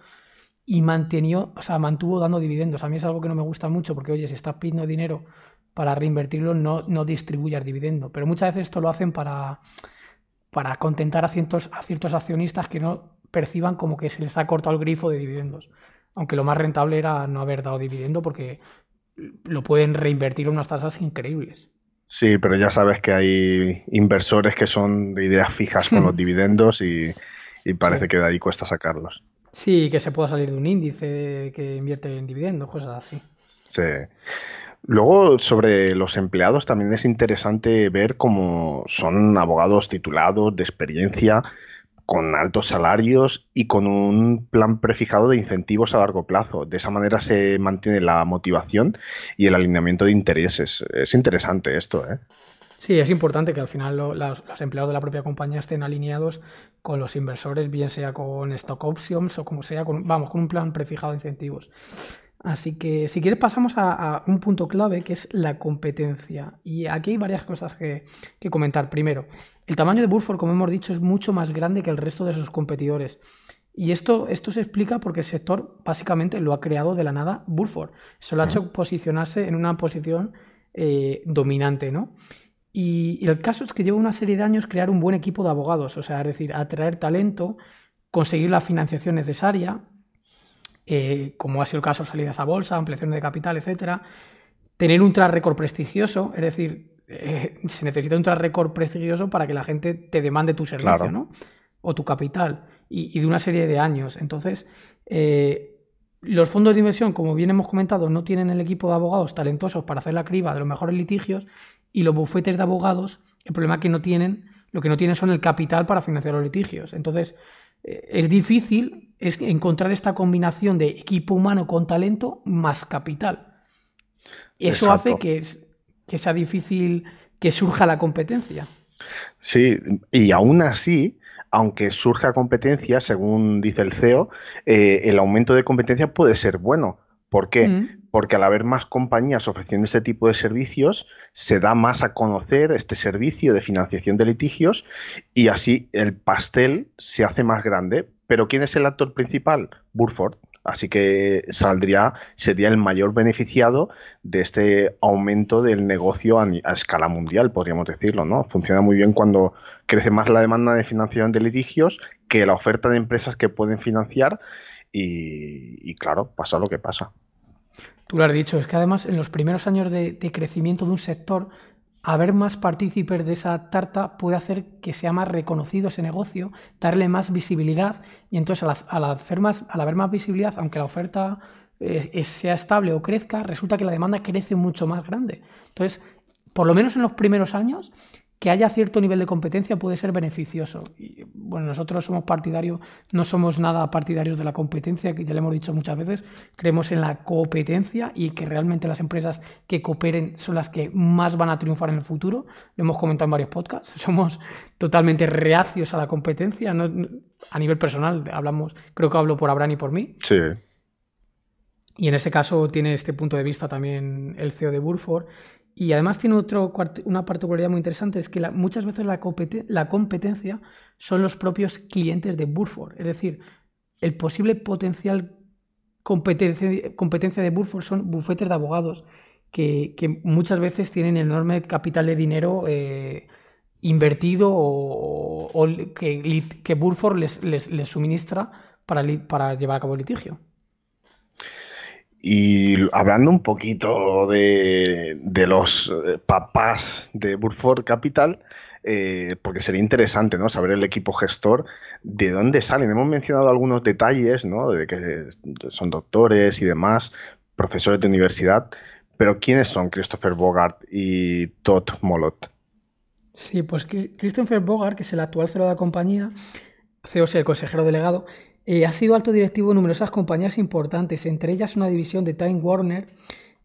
y mantenió, o sea, mantuvo dando dividendos. A mí es algo que no me gusta mucho porque, oye, si estás pidiendo dinero para reinvertirlo, no, no distribuyas dividendo. Pero muchas veces esto lo hacen para para contentar a ciertos, accionistas que no perciban como que se les ha cortado el grifo de dividendos. Aunque lo más rentable era no haber dado dividendo porque lo pueden reinvertir en unas tasas increíbles. Sí, pero ya sabes que hay inversores que son de ideas fijas con los (laughs) dividendos y, parece que de ahí cuesta sacarlos. Sí, que se pueda salir de un índice que invierte en dividendos, cosas así. Sí. Luego, sobre los empleados, también es interesante ver cómo son abogados titulados, de experiencia, con altos salarios y con un plan prefijado de incentivos a largo plazo. De esa manera se mantiene la motivación y el alineamiento de intereses. Es interesante esto, ¿eh? Sí, es importante que al final los, empleados de la propia compañía estén alineados con los inversores, bien sea con stock options o como sea, vamos, con un plan prefijado de incentivos. Así que si quieres pasamos a, un punto clave que es la competencia. Y aquí hay varias cosas que, comentar. Primero, el tamaño de Burford, como hemos dicho, es mucho más grande que el resto de sus competidores. Y esto, esto se explica porque el sector básicamente lo ha creado de la nada Burford. Solo ha hecho posicionarse en una posición eh, dominante, ¿no? Y, y el caso es que lleva una serie de años crear un buen equipo de abogados, o sea, es decir, atraer talento, conseguir la financiación necesaria, eh, como ha sido el caso salidas a bolsa, ampliaciones de capital, etcétera. Tener un track record prestigioso, es decir, eh, se necesita un track record prestigioso para que la gente te demande tu servicio, O tu capital, y, de una serie de años. Entonces, eh, los fondos de inversión, como bien hemos comentado, no tienen el equipo de abogados talentosos para hacer la criba de los mejores litigios, y los bufetes de abogados, el problema es que no tienen, lo que no tienen son el capital para financiar los litigios. Entonces, es difícil encontrar esta combinación de equipo humano con talento más capital. Eso hace que, que sea difícil que surja la competencia. Sí, y aún así, aunque surja competencia, según dice el CEO, eh, el aumento de competencia puede ser bueno. ¿Por qué? Mm porque al haber más compañías ofreciendo este tipo de servicios, se da más a conocer este servicio de financiación de litigios y así el pastel se hace más grande. Pero ¿quién es el actor principal? Burford. Así que saldría, sería el mayor beneficiado de este aumento del negocio a, escala mundial, podríamos decirlo, ¿no? Funciona muy bien cuando crece más la demanda de financiación de litigios que la oferta de empresas que pueden financiar y claro, pasa lo que pasa. Tú lo has dicho, es que además en los primeros años de, crecimiento de un sector, haber más partícipes de esa tarta puede hacer que sea más reconocido ese negocio, darle más visibilidad y entonces al, hacer más, al haber más visibilidad, aunque la oferta eh, sea estable o crezca, resulta que la demanda crece mucho más grande. Entonces, por lo menos en los primeros años, que haya cierto nivel de competencia puede ser beneficioso. bueno, nosotros somos partidarios, no somos nada partidarios de la competencia, que ya le hemos dicho muchas veces, creemos en la competencia y que realmente las empresas que cooperen son las que más van a triunfar en el futuro. Lo hemos comentado en varios podcasts, (laughs) somos totalmente reacios a la competencia, a nivel personal, hablamos, creo que hablo por Abraham y por mí. Sí. Y en ese caso tiene este punto de vista también el CEO de Burford y además tiene otro, una particularidad muy interesante, es que muchas veces la, competencia son los propios clientes de Burford. Es decir, el posible potencial competencia, competencia de Burford son bufetes de abogados que, muchas veces tienen enorme capital de dinero eh, invertido o, que, que, Burford les, les, suministra para, para llevar a cabo el litigio. Y hablando un poquito de, los eh, papás de Burford Capital, eh, porque sería interesante ¿no? saber el equipo gestor de dónde salen. Hemos mencionado algunos detalles, ¿no? de que son doctores y demás, profesores de universidad, pero ¿quiénes son Christopher Bogart y Todd Molot? Sí, pues Christopher Bogart, que es el actual CEO de la compañía, CEO, sea, el consejero delegado, eh, ha sido alto directivo de numerosas compañías importantes, entre ellas una división de Time Warner,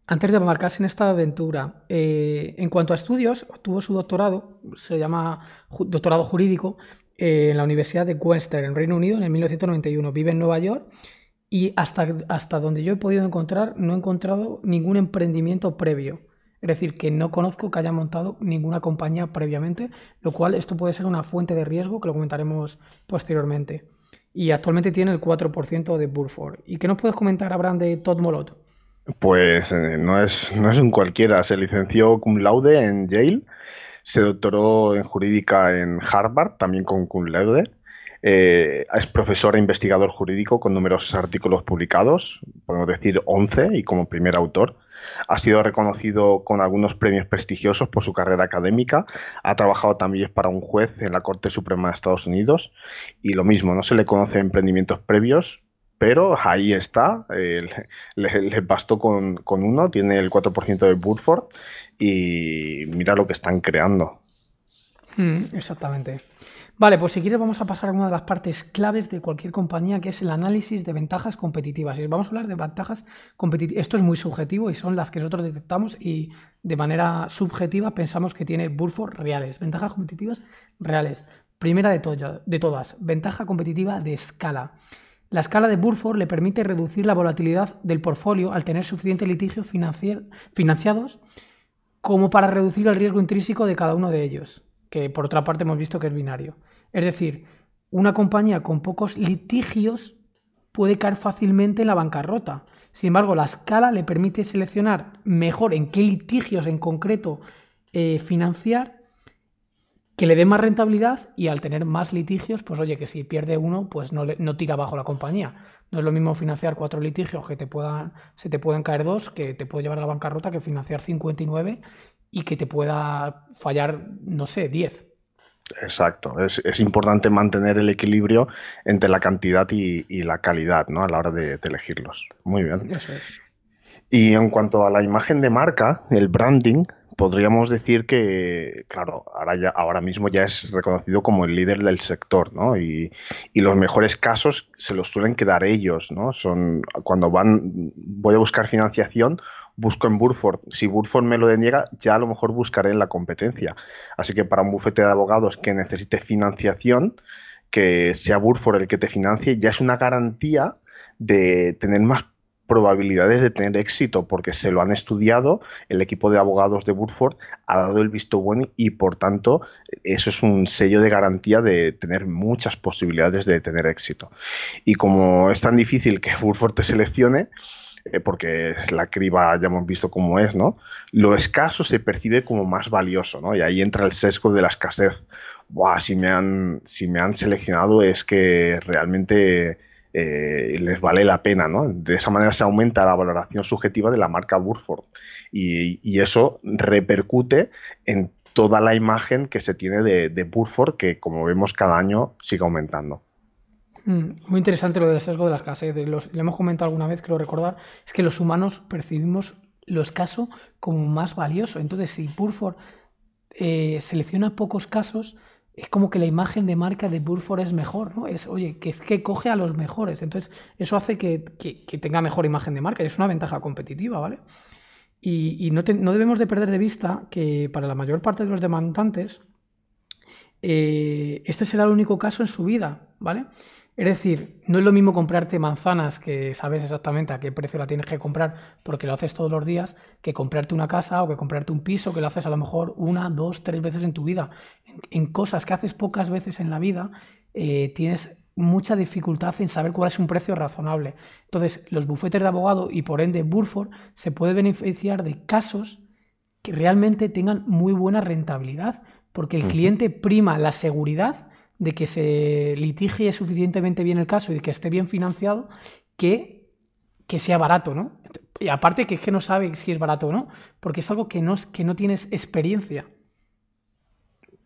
antes de embarcarse en esta aventura. Eh, en cuanto a estudios, obtuvo su doctorado, se llama doctorado jurídico, eh, en la Universidad de Western, en Reino Unido, en el 1991. Vive en Nueva York y hasta, hasta donde yo he podido encontrar, no he encontrado ningún emprendimiento previo. Es decir, que no conozco que haya montado ninguna compañía previamente, lo cual esto puede ser una fuente de riesgo que lo comentaremos posteriormente y actualmente tiene el 4% de Burford. ¿Y qué nos puedes comentar, Abraham, de Todd Molot? Pues eh, no, es, no es un cualquiera, se licenció cum laude en Yale, se doctoró en jurídica en Harvard, también con cum laude. Eh, es profesor e investigador jurídico con numerosos artículos publicados, podemos decir 11, y como primer autor. Ha sido reconocido con algunos premios prestigiosos por su carrera académica. Ha trabajado también para un juez en la Corte Suprema de Estados Unidos. Y lo mismo, no se le conoce emprendimientos previos, pero ahí está. Eh, le, bastó con, uno, tiene el 4% de Burford y mira lo que están creando. Mm, exactamente. Vale, pues si quieres vamos a pasar a una de las partes claves de cualquier compañía, que es el análisis de ventajas competitivas. Y vamos a hablar de ventajas competitivas. Esto es muy subjetivo y son las que nosotros detectamos y de manera subjetiva pensamos que tiene Burford reales. Ventajas competitivas reales. Primera de, todas, ventaja competitiva de escala. La escala de Burford le permite reducir la volatilidad del portfolio al tener suficiente litigio financiados como para reducir el riesgo intrínseco de cada uno de ellos que por otra parte hemos visto que es binario. Es decir, una compañía con pocos litigios puede caer fácilmente en la bancarrota. Sin embargo, la escala le permite seleccionar mejor en qué litigios en concreto eh, financiar que le dé más rentabilidad y al tener más litigios, pues oye, que si pierde uno, pues no, no tira abajo la compañía. No es lo mismo financiar cuatro litigios que te puedan, se te pueden caer dos, que te puede llevar a la bancarrota, que financiar 59 y que te pueda fallar, no sé, 10. Exacto, es, importante mantener el equilibrio entre la cantidad y, la calidad ¿no? a la hora de, elegirlos. Muy bien. Y en cuanto a la imagen de marca, el branding, podríamos decir que, claro, ahora, ahora mismo ya es reconocido como el líder del sector, ¿no? Y, y, los mejores casos se los suelen quedar ellos, ¿no? Son cuando van, voy a buscar financiación busco en Burford. Si Burford me lo deniega, ya a lo mejor buscaré en la competencia. Así que para un bufete de abogados que necesite financiación, que sea Burford el que te financie, ya es una garantía de tener más probabilidades de tener éxito porque se lo han estudiado, el equipo de abogados de Burford ha dado el visto bueno y por tanto eso es un sello de garantía de tener muchas posibilidades de tener éxito. Y como es tan difícil que (laughs) Burford te seleccione, porque eh, porque la criba ya hemos visto cómo es, ¿no? Lo escaso se percibe como más valioso, ¿no? Y ahí entra el sesgo de la escasez. Buah, si me han, si me han seleccionado es que realmente eh, les vale la pena, ¿no? De esa manera se aumenta la valoración subjetiva de la marca Burford y, eso repercute en toda la imagen que se tiene de Burford que como vemos cada año sigue aumentando. Mm, muy interesante lo del sesgo de las casas. le eh, hemos comentado alguna vez, creo recordar, es que los humanos percibimos los casos como más valiosos. Entonces, si Burford eh, selecciona pocos casos, es como que la imagen de marca de Burford es mejor, ¿no? Es, oye, que, que coge a los mejores. Entonces, eso hace que, tenga mejor imagen de marca y es una ventaja competitiva, ¿vale? Y, no, debemos de perder de vista que para la mayor parte de los demandantes, eh, este será el único caso en su vida, ¿vale? Es decir, no es lo mismo comprarte manzanas que sabes exactamente a qué precio la tienes que comprar porque lo haces todos los días, que comprarte una casa o que comprarte un piso que lo haces a lo mejor una, dos, tres veces en tu vida. En, cosas que haces pocas veces en la vida, eh, tienes mucha dificultad en saber cuál es un precio razonable. Entonces, los bufetes de abogado y por ende Burford se puede beneficiar de casos que realmente tengan muy buena rentabilidad, porque el cliente prima la seguridad de que se litigie suficientemente bien el caso y de que esté bien financiado que, que sea barato, ¿no? Y aparte que es que no sabe si es barato o no, porque es algo que no, que no tienes experiencia.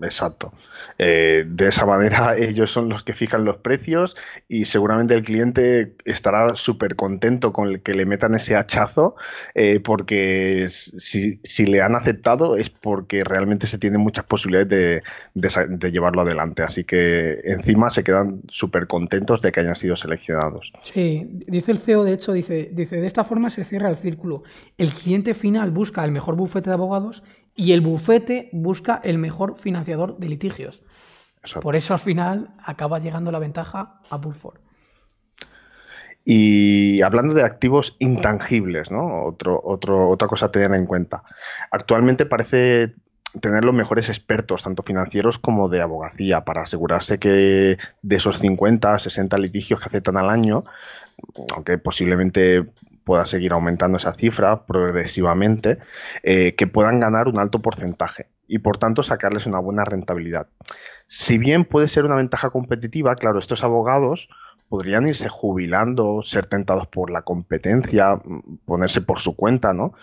Exacto. Eh, de esa manera (laughs) ellos son los que fijan los precios y seguramente el cliente estará súper contento con el que le metan ese hachazo eh, porque si, le han aceptado es porque realmente se tienen muchas posibilidades de, llevarlo adelante. Así que encima se quedan súper contentos de que hayan sido seleccionados. Sí, dice el CEO, de hecho, dice, dice, de esta forma se cierra el círculo. El cliente final busca el mejor bufete de abogados y el bufete busca el mejor financiador de litigios. Por eso al final acaba llegando la ventaja a Bullfor. Y hablando de activos intangibles, ¿no? Otro, otra cosa a tener en cuenta. Actualmente parece tener los mejores expertos, tanto financieros como de abogacía, para asegurarse que de esos 50, 60 litigios que aceptan al año, aunque posiblemente pueda seguir aumentando esa cifra progresivamente, eh, que puedan ganar un alto porcentaje y por tanto sacarles una buena rentabilidad. Si bien puede ser una ventaja competitiva, claro, estos abogados podrían irse jubilando, ser tentados por la competencia, ponerse por su cuenta, ¿no?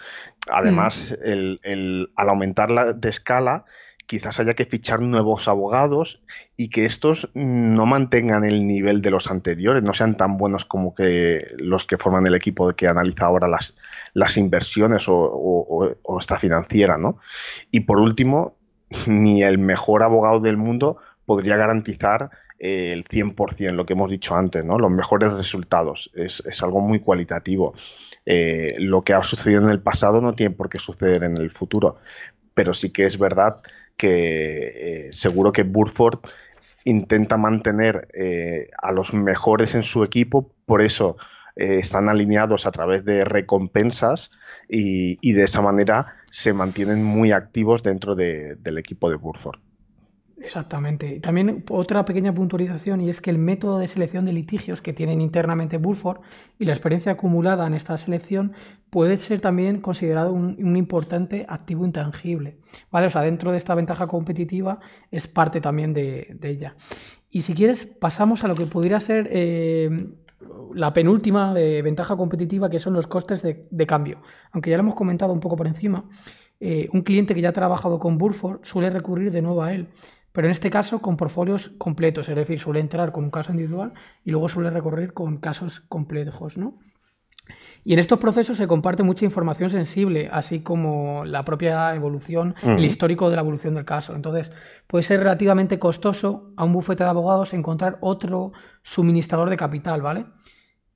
Además, mm. al aumentar la, de escala, quizás haya que fichar nuevos abogados y que estos no mantengan el nivel de los anteriores, no sean tan buenos como que los que forman el equipo que analiza ahora las, las inversiones o, esta financiera, ¿no? Y por último, ni el mejor abogado del mundo podría garantizar eh, el 100%, lo que hemos dicho antes, ¿no? Los mejores resultados. Es, algo muy cualitativo. Eh, lo que ha sucedido en el pasado no tiene por qué suceder en el futuro. Pero sí que es verdad que eh, seguro que Burford intenta mantener eh, a los mejores en su equipo, por eso eh, están alineados a través de recompensas y, de esa manera se mantienen muy activos dentro del equipo de Burford. Exactamente. Y también otra pequeña puntualización y es que el método de selección de litigios que tienen internamente Bulford y la experiencia acumulada en esta selección puede ser también considerado un, importante activo intangible. ¿vale? O sea, dentro de esta ventaja competitiva es parte también de, ella. Y si quieres, pasamos a lo que pudiera ser eh, la penúltima eh, ventaja competitiva, que son los costes de, cambio. Aunque ya lo hemos comentado un poco por encima. Eh, un cliente que ya ha trabajado con Burford suele recurrir de nuevo a él, pero en este caso con portfolios completos, es decir, suele entrar con un caso individual y luego suele recorrer con casos complejos, ¿no? Y en estos procesos se comparte mucha información sensible, así como la propia evolución, el mm. histórico de la evolución del caso. Entonces, puede ser relativamente costoso a un bufete de abogados encontrar otro suministrador de capital, ¿vale?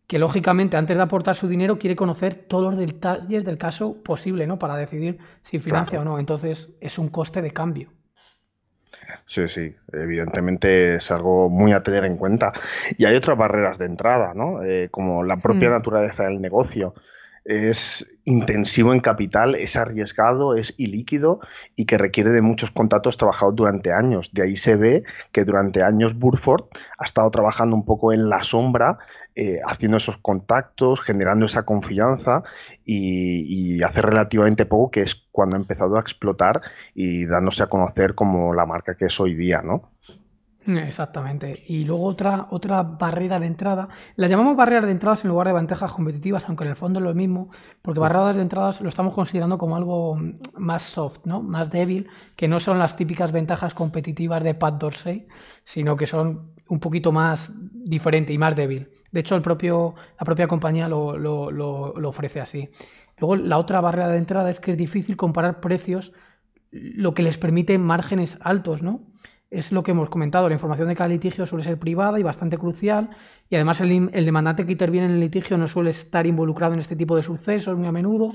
Que lógicamente, antes de aportar su dinero, quiere conocer todos los detalles del caso posible, ¿no? Para decidir si financia o no. Entonces, es un coste de cambio sí, sí. Evidentemente es algo muy a tener en cuenta. Y hay otras barreras de entrada, ¿no? Eh, como la propia hmm. naturaleza del negocio es intensivo en capital, es arriesgado, es ilíquido y que requiere de muchos contactos trabajados durante años. De ahí se ve que durante años Burford ha estado trabajando un poco en la sombra, eh, haciendo esos contactos, generando esa confianza y, y, hace relativamente poco que es cuando ha empezado a explotar y dándose a conocer como la marca que es hoy día, ¿no? Exactamente. Y luego otra, otra barrera de entrada. La llamamos barreras de entradas en lugar de ventajas competitivas, aunque en el fondo es lo mismo, porque barreras de entradas lo estamos considerando como algo mm, más soft, ¿no? Más débil, que no son las típicas ventajas competitivas de Pat Dorsey, sino que son un poquito más diferente y más débil. De hecho, el propio, la propia compañía lo, lo, lo, lo ofrece así. Luego, la otra barrera de entrada es que es difícil comparar precios, lo que les permite márgenes altos, ¿no? es lo que hemos comentado, la información de cada litigio suele ser privada y bastante crucial, y además el, demandante que interviene en el litigio no suele estar involucrado en este tipo de sucesos muy a menudo,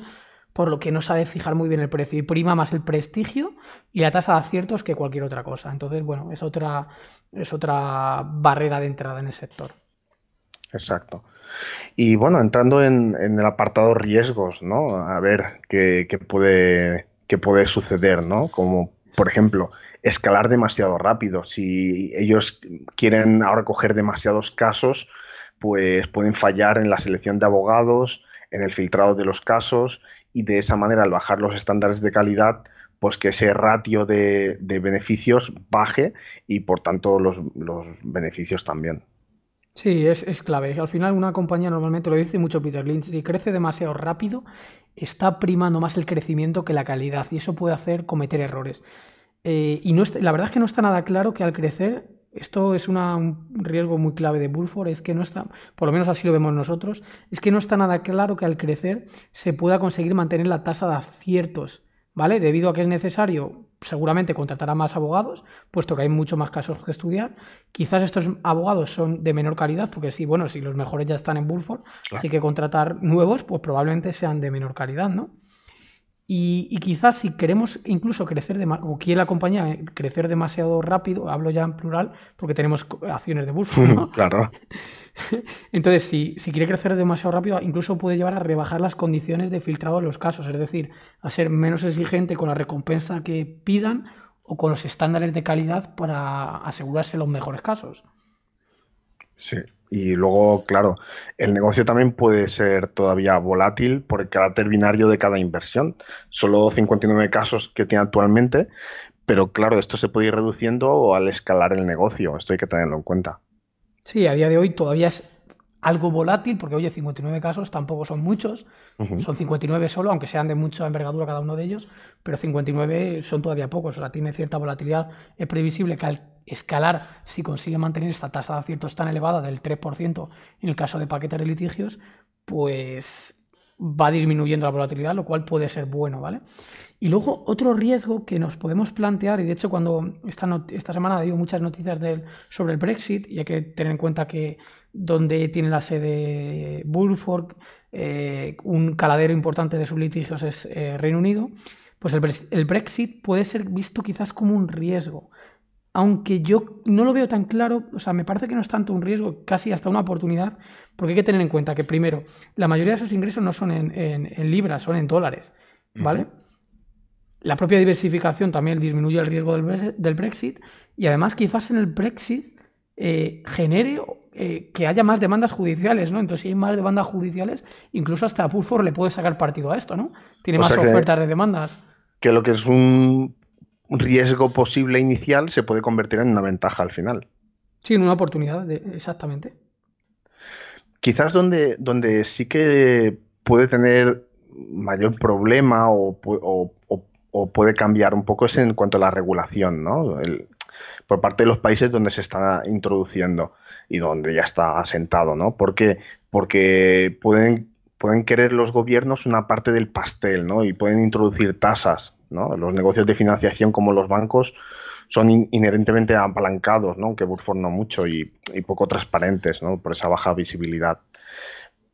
por lo que no sabe fijar muy bien el precio, y prima más el prestigio y la tasa de aciertos que cualquier otra cosa. Entonces, bueno, es otra, es otra barrera de entrada en el sector. Exacto. Y bueno, entrando en, el apartado riesgos, ¿no? A ver qué, puede qué puede suceder, ¿no? Como por ejemplo, escalar demasiado rápido. Si ellos quieren ahora coger demasiados casos, pues pueden fallar en la selección de abogados, en el filtrado de los casos y de esa manera al bajar los estándares de calidad pues que ese ratio de, beneficios baje y por tanto los, los beneficios también. Sí, es, es clave. Al final una compañía normalmente lo dice mucho Peter Lynch, si crece demasiado rápido, está primando más el crecimiento que la calidad y eso puede hacer cometer errores. Eh, y no la verdad es que no está nada claro que al crecer, esto es un riesgo muy clave de Bullford, es que no está, por lo menos así lo vemos nosotros, es que no está nada claro que al crecer se pueda conseguir mantener la tasa de aciertos, ¿vale? Debido a que es necesario seguramente contratará más abogados, puesto que hay mucho más casos que estudiar. Quizás estos abogados son de menor calidad, porque si, bueno, si los mejores ya están en Bulford, así que contratar nuevos, pues probablemente sean de menor calidad, ¿no? Y, y, quizás si queremos incluso crecer o quiere la compañía eh, crecer demasiado rápido, hablo ya en plural, porque tenemos acciones de bolsa, ¿no? (laughs) claro. (laughs) Entonces, si, si, quiere crecer demasiado rápido, incluso puede llevar a rebajar las condiciones de filtrado de los casos, es decir, a ser menos exigente con la recompensa que pidan o con los estándares de calidad para asegurarse los mejores casos sí. Y luego, claro, el negocio también puede ser todavía volátil por el carácter binario de cada inversión. Solo 59 casos que tiene actualmente, pero claro, esto se puede ir reduciendo al escalar el negocio. Esto hay que tenerlo en cuenta. Sí, a día de hoy todavía es algo volátil, porque oye, 59 casos tampoco son muchos, son 59 solo, aunque sean de mucha envergadura cada uno de ellos, pero 59 son todavía pocos, o sea, tiene cierta volatilidad. Es previsible que al escalar, si consigue mantener esta tasa de aciertos tan elevada del 3% en el caso de paquetes de litigios, pues va disminuyendo la volatilidad, lo cual puede ser bueno, ¿vale? Y luego otro riesgo que nos podemos plantear, y de hecho cuando esta, esta semana ha habido muchas noticias sobre el Brexit, y hay que tener en cuenta que donde tiene la sede Bulford, eh, un caladero importante de sus litigios es eh, Reino Unido, pues el, Brexit puede ser visto quizás como un riesgo aunque yo no lo veo tan claro, o sea, me parece que no es tanto un riesgo, casi hasta una oportunidad, porque hay que tener en cuenta que primero, la mayoría de sus ingresos no son en, libras, son en dólares, ¿vale? La propia diversificación también disminuye el riesgo del, Brexit y además quizás en el Brexit eh, genere eh, que haya más demandas judiciales, ¿no? Entonces si hay más demandas judiciales, incluso hasta Pulfor le puede sacar partido a esto, ¿no? Tiene más ofertas de demandas. Que lo que es un riesgo posible inicial se puede convertir en una ventaja al final. Sí, en una oportunidad, exactamente. Quizás donde, donde sí que puede tener mayor problema o, o o puede cambiar un poco es en cuanto a la regulación, ¿no? por parte de los países donde se está introduciendo y donde ya está asentado, ¿no? Porque, porque pueden, pueden querer los gobiernos una parte del pastel, ¿no? Y pueden introducir tasas, Los negocios de financiación como los bancos son inherentemente apalancados, ¿no? Aunque Burford no mucho y, y poco transparentes, ¿no? Por esa baja visibilidad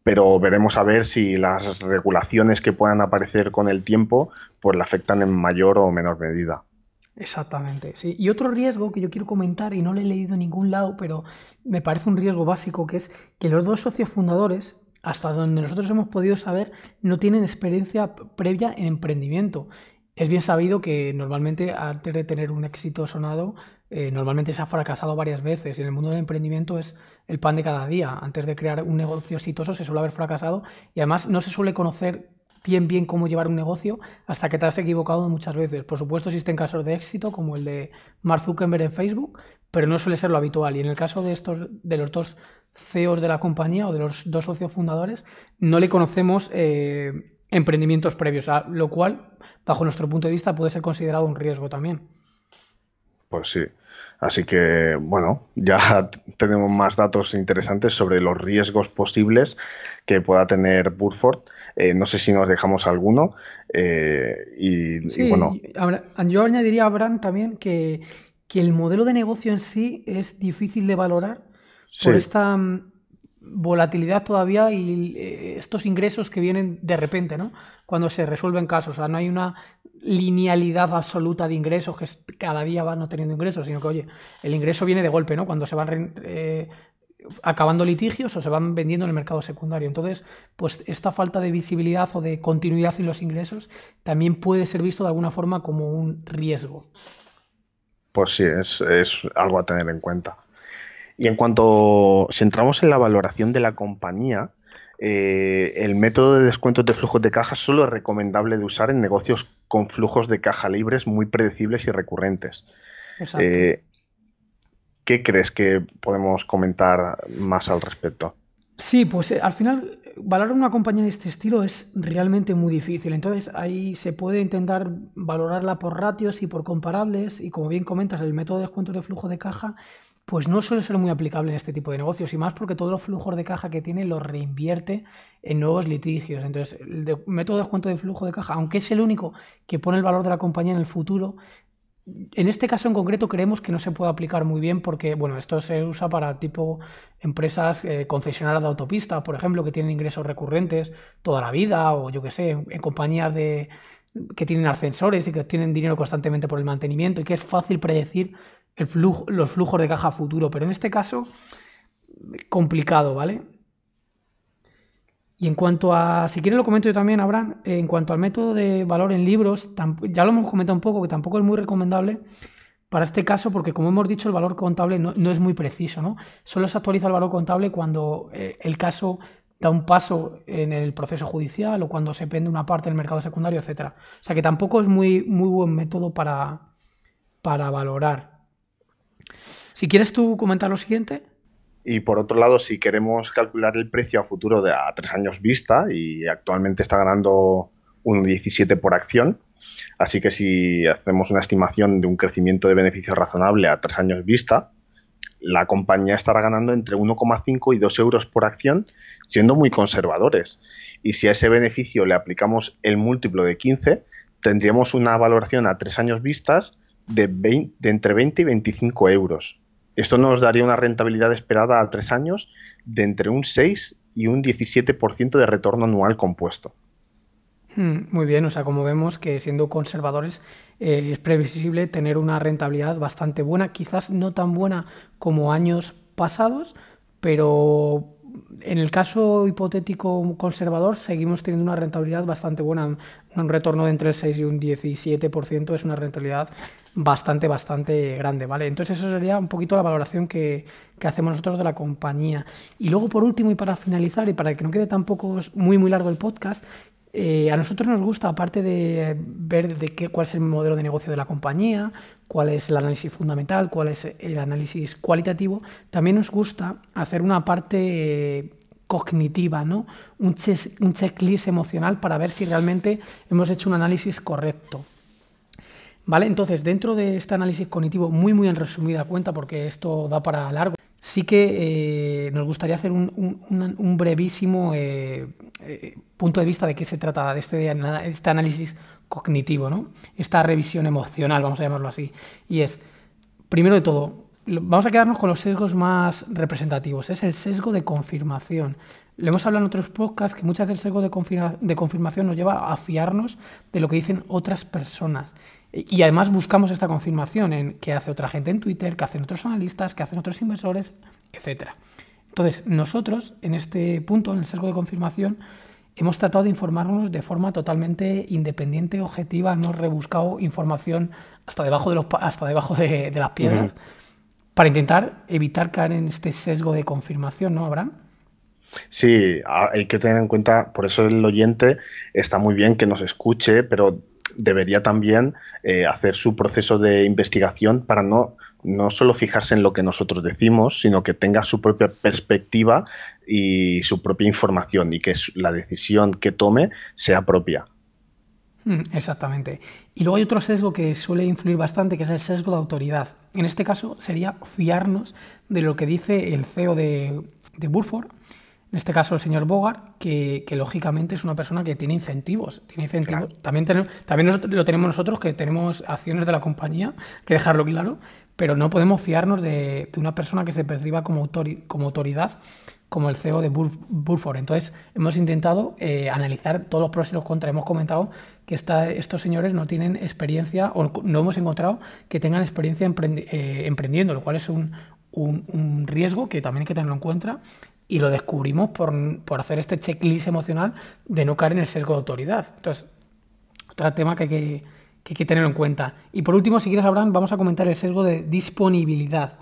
pero veremos a ver si las regulaciones que puedan aparecer con el tiempo pues la afectan en mayor o menor medida. Exactamente, sí. Y otro riesgo que yo quiero comentar y no le he leído en ningún lado, pero me parece un riesgo básico, que es que los dos socios fundadores, hasta donde nosotros hemos podido saber, no tienen experiencia previa en emprendimiento. Es bien sabido que normalmente antes de tener un éxito sonado, eh, normalmente se ha fracasado varias veces y en el mundo del emprendimiento es el pan de cada día. Antes de crear un negocio exitoso se suele haber fracasado y además no se suele conocer bien bien cómo llevar un negocio hasta que te has equivocado muchas veces. Por supuesto existen casos de éxito como el de Mark Zuckerberg en Facebook, pero no suele ser lo habitual. Y en el caso de estos de los dos CEOs de la compañía o de los dos socios fundadores, no le conocemos eh, emprendimientos previos, a lo cual, bajo nuestro punto de vista, puede ser considerado un riesgo también. Pues sí. Así que, bueno, ya (laughs) tenemos más datos interesantes sobre los riesgos posibles que pueda tener Burford. Eh, no sé si nos dejamos alguno. Eh, y, sí, Yo añadiría Abraham, también que, el modelo de negocio en sí es difícil de valorar por esta mm, volatilidad todavía y eh, estos ingresos que vienen de repente, ¿no? Cuando se resuelven casos, o sea, no hay una linealidad absoluta de ingresos que cada día van obteniendo ingresos, sino que, oye, el ingreso viene de golpe, ¿no? Cuando se van eh, acabando litigios o se van vendiendo en el mercado secundario. Entonces, pues esta falta de visibilidad o de continuidad en los ingresos también puede ser visto de alguna forma como un riesgo. Pues sí, es algo a tener en cuenta. Y en cuanto, si entramos en la valoración de la compañía, eh, el método de descuentos de flujos de caja solo es recomendable de usar en negocios con flujos de caja libres muy predecibles y recurrentes. Eh, ¿Qué crees que podemos comentar más al respecto? Sí, pues eh, al final valorar una compañía de este estilo es realmente muy difícil. Entonces ahí se puede intentar valorarla por ratios y por comparables y como bien comentas el método de descuentos de flujo de caja pues no suele ser muy aplicable en este tipo de negocios y más porque todos los flujos de caja que tiene los reinvierte en nuevos litigios. Entonces, el método de descuento de flujo de caja, aunque es el único que pone el valor de la compañía en el futuro, en este caso en concreto creemos que no se puede aplicar muy bien porque, bueno, esto se usa para tipo empresas eh, concesionadas de autopistas, por ejemplo, que tienen ingresos recurrentes toda la vida o yo qué sé, en compañías de que tienen ascensores y que tienen dinero constantemente por el mantenimiento y que es fácil predecir flujo, los flujos de caja futuro, pero en este caso complicado, ¿vale? Y en cuanto a, si quieren lo comento yo también, Abraham, eh, en cuanto al método de valor en libros, ya lo hemos comentado un poco, que tampoco es muy recomendable para este caso, porque como hemos dicho, el valor contable no, es muy preciso, ¿no? Solo se actualiza el valor contable cuando eh, el caso da un paso en el proceso judicial o cuando se pende una parte del mercado secundario, etc. O sea que tampoco es muy, muy buen método para valorar. Si quieres tú comentar lo siguiente. Y por otro lado, si queremos calcular el precio a futuro de a tres años vista, y actualmente está ganando 1,17 por acción, así que si hacemos una estimación de un crecimiento de beneficio razonable a tres años vista, la compañía estará ganando entre 1,5 y 2 euros por acción, siendo muy conservadores. Y si a ese beneficio le aplicamos el múltiplo de 15, tendríamos una valoración a tres años vistas de, entre 20 y 25 euros. Esto nos daría una rentabilidad esperada a tres años de entre un 6 y un 17% de retorno anual compuesto. Hmm, muy bien, o sea, como vemos que siendo conservadores eh, es previsible tener una rentabilidad bastante buena, quizás no tan buena como años pasados, pero en el caso hipotético conservador seguimos teniendo una rentabilidad bastante buena, un retorno de entre el 6 y un 17% es una rentabilidad bastante, bastante grande, ¿vale? Entonces eso sería un poquito la valoración que, hacemos nosotros de la compañía. Y luego, por último, y para finalizar, y para que no quede tampoco muy, muy largo el podcast, eh, a nosotros nos gusta, aparte de ver de qué, cuál es el modelo de negocio de la compañía, cuál es el análisis fundamental, cuál es el análisis cualitativo, también nos gusta hacer una parte... Eh, cognitiva, ¿no? Un, un checklist emocional para ver si realmente hemos hecho un análisis correcto. ¿Vale? Entonces, dentro de este análisis cognitivo, muy muy en resumida cuenta, porque esto da para largo, sí que eh, nos gustaría hacer un, brevísimo eh, eh, punto de vista de qué se trata de este, este análisis cognitivo, ¿no? Esta revisión emocional, vamos a llamarlo así. Y es, primero de todo, vamos a quedarnos con los sesgos más representativos. Es el sesgo de confirmación. Lo hemos hablado en otros podcasts que muchas veces el sesgo de, de confirmación nos lleva a fiarnos de lo que dicen otras personas. Y además buscamos esta confirmación en qué hace otra gente en Twitter, qué hacen otros analistas, qué hacen otros inversores, etc. Entonces, nosotros en este punto, en el sesgo de confirmación, hemos tratado de informarnos de forma totalmente independiente, objetiva, hemos rebuscado información hasta debajo de, los, hasta debajo de, las piedras para intentar evitar caer en este sesgo de confirmación, ¿no, Abraham? Sí, hay que tener en cuenta, por eso el oyente está muy bien que nos escuche, pero debería también eh, hacer su proceso de investigación para no, solo fijarse en lo que nosotros decimos, sino que tenga su propia perspectiva y su propia información y que la decisión que tome sea propia. Mm, exactamente. Y luego hay otro sesgo que suele influir bastante, que es el sesgo de autoridad. En este caso sería fiarnos de lo que dice el CEO de, de Burford en este caso el señor Bogart, que, lógicamente es una persona que tiene incentivos. También, tenemos, lo tenemos nosotros, que tenemos acciones de la compañía, que dejarlo claro, pero no podemos fiarnos de, una persona que se perciba como, como autoridad, como el CEO de Burford. Entonces, hemos intentado eh, analizar todos los pros y los contras. Hemos comentado que estos señores no tienen experiencia, o no hemos encontrado que tengan experiencia eh, emprendiendo, lo cual es un, un, riesgo que también hay que tenerlo en cuenta y lo descubrimos por, hacer este checklist emocional de no caer en el sesgo de autoridad. Entonces, otro tema que hay que, tener en cuenta. Y por último, si quieres, Abraham, vamos a comentar el sesgo de disponibilidad.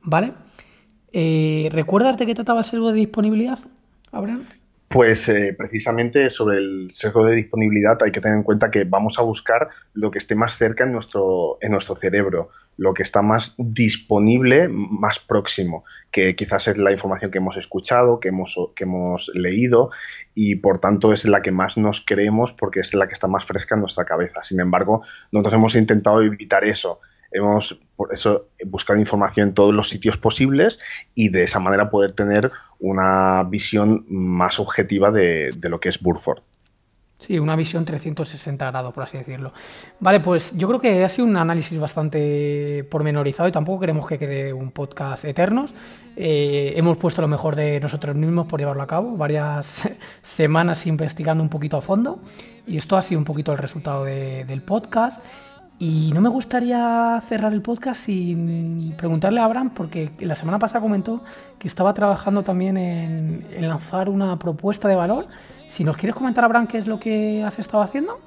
¿Vale? Eh, ¿Recuerdas de qué trataba el sesgo de disponibilidad, Abraham? Pues eh, precisamente sobre el sesgo de disponibilidad hay que tener en cuenta que vamos a buscar lo que esté más cerca en nuestro, en nuestro cerebro lo que está más disponible, más próximo, que quizás es la información que hemos escuchado, que hemos, que hemos leído y por tanto es la que más nos creemos porque es la que está más fresca en nuestra cabeza. Sin embargo, nosotros hemos intentado evitar eso. Hemos por eso buscado información en todos los sitios posibles y de esa manera poder tener una visión más objetiva de lo que es Burford. Sí, una visión 360 grados, por así decirlo. Vale, pues yo creo que ha sido un análisis bastante pormenorizado y tampoco queremos que quede un podcast eternos. Eh, hemos puesto lo mejor de nosotros mismos por llevarlo a cabo, varias (laughs) semanas investigando un poquito a fondo y esto ha sido un poquito el resultado del podcast. Y no me gustaría cerrar el podcast sin preguntarle a Abraham, porque la semana pasada comentó que estaba trabajando también en, en lanzar una propuesta de valor si nos quieres comentar, Abraham, qué es lo que has estado haciendo.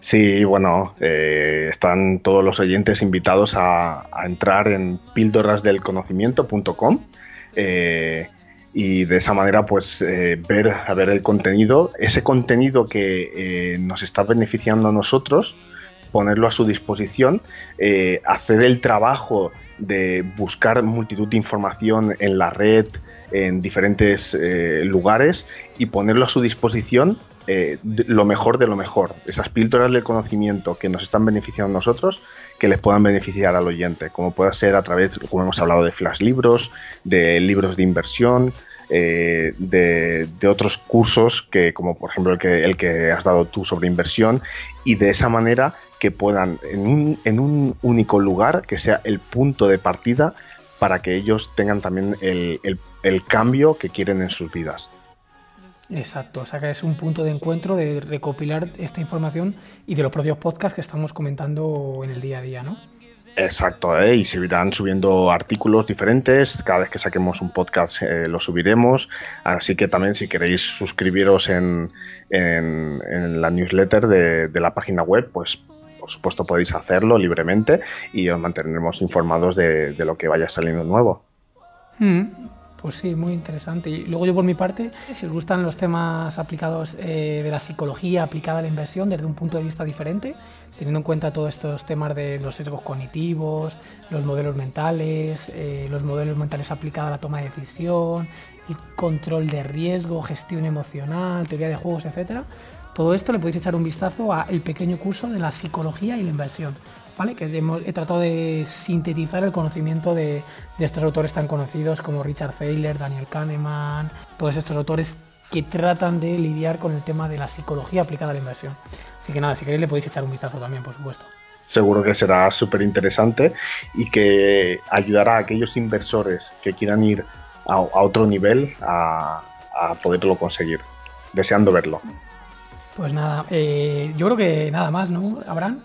Sí, bueno, eh, están todos los oyentes invitados a, entrar en pildorasdelconocimiento.com eh, y de esa manera pues eh, ver, a ver el contenido, ese contenido que nos está beneficiando a nosotros, ponerlo a su disposición, hacer el trabajo de buscar multitud de información en la red, en diferentes eh, lugares y ponerlo a su disposición eh, lo mejor de lo mejor. Esas píldoras del conocimiento que nos están beneficiando nosotros, que les puedan beneficiar al oyente, como pueda ser a través, como hemos hablado, de flash libros, de libros de inversión, eh, de, otros cursos que como por ejemplo el que, el que has dado tú sobre inversión y de esa manera que puedan en un, en un único lugar que sea el punto de partida para que ellos tengan también el, cambio que quieren en sus vidas. Exacto, o sea que es un punto de encuentro de recopilar esta información y de los propios podcasts que estamos comentando en el día a día, ¿no? Exacto, ¿eh? y se irán subiendo artículos diferentes. Cada vez que saquemos un podcast eh, lo subiremos. Así que también, si queréis suscribiros en, la newsletter de, de, la página web, pues supuesto podéis hacerlo libremente y os mantendremos informados de, lo que vaya saliendo nuevo. Hmm, pues sí, muy interesante. Y luego yo por mi parte, si os gustan los temas aplicados eh, de la psicología aplicada a la inversión desde un punto de vista diferente, teniendo en cuenta todos estos temas de los sesgos cognitivos, los modelos mentales, eh, los modelos mentales aplicados a la toma de decisión, el control de riesgo, gestión emocional, teoría de juegos, etcétera, todo esto le podéis echar un vistazo a el pequeño curso de la psicología y la inversión, ¿vale? Que he tratado de sintetizar el conocimiento de, estos autores tan conocidos como Richard Thaler, Daniel Kahneman, todos estos autores que tratan de lidiar con el tema de la psicología aplicada a la inversión. Así que nada, si queréis le podéis echar un vistazo también, por supuesto seguro que será súper interesante y que ayudará a aquellos inversores que quieran ir a, otro nivel a, poderlo conseguir. Deseando verlo. Pues nada, eh, yo creo que nada más, ¿no, Abraham?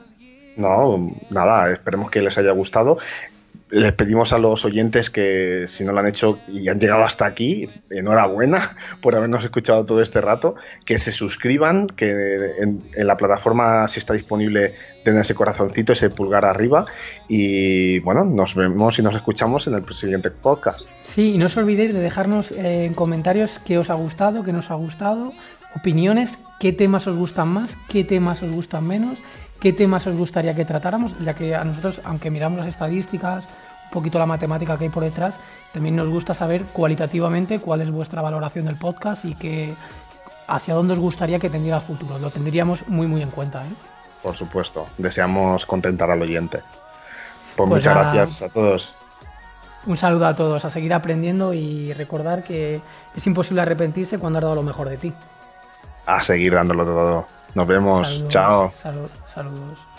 No, nada, esperemos que les haya gustado. Les pedimos a los oyentes que si no lo han hecho y han llegado hasta aquí, enhorabuena (laughs) por habernos escuchado todo este rato, que se suscriban, que en, la plataforma si está disponible tengan ese corazoncito, ese pulgar arriba y bueno, nos vemos y nos escuchamos en el siguiente podcast. Sí, y no os olvidéis de dejarnos eh, en comentarios qué os ha gustado, qué nos ha gustado, opiniones, qué temas os gustan más, qué temas os gustan menos, qué temas os gustaría que tratáramos, ya que a nosotros, aunque miramos las estadísticas, un poquito la matemática que hay por detrás, también nos gusta saber cualitativamente cuál es vuestra valoración del podcast y qué, hacia dónde os gustaría que tendiera el futuro. Lo tendríamos muy, muy en cuenta. ¿eh? Por supuesto, deseamos contentar al oyente. Pues, pues muchas gracias a todos. Un saludo a todos, a seguir aprendiendo y recordar que es imposible arrepentirse cuando has dado lo mejor de ti a seguir dándolo todo. Nos vemos. Chao. Saludos. saludos.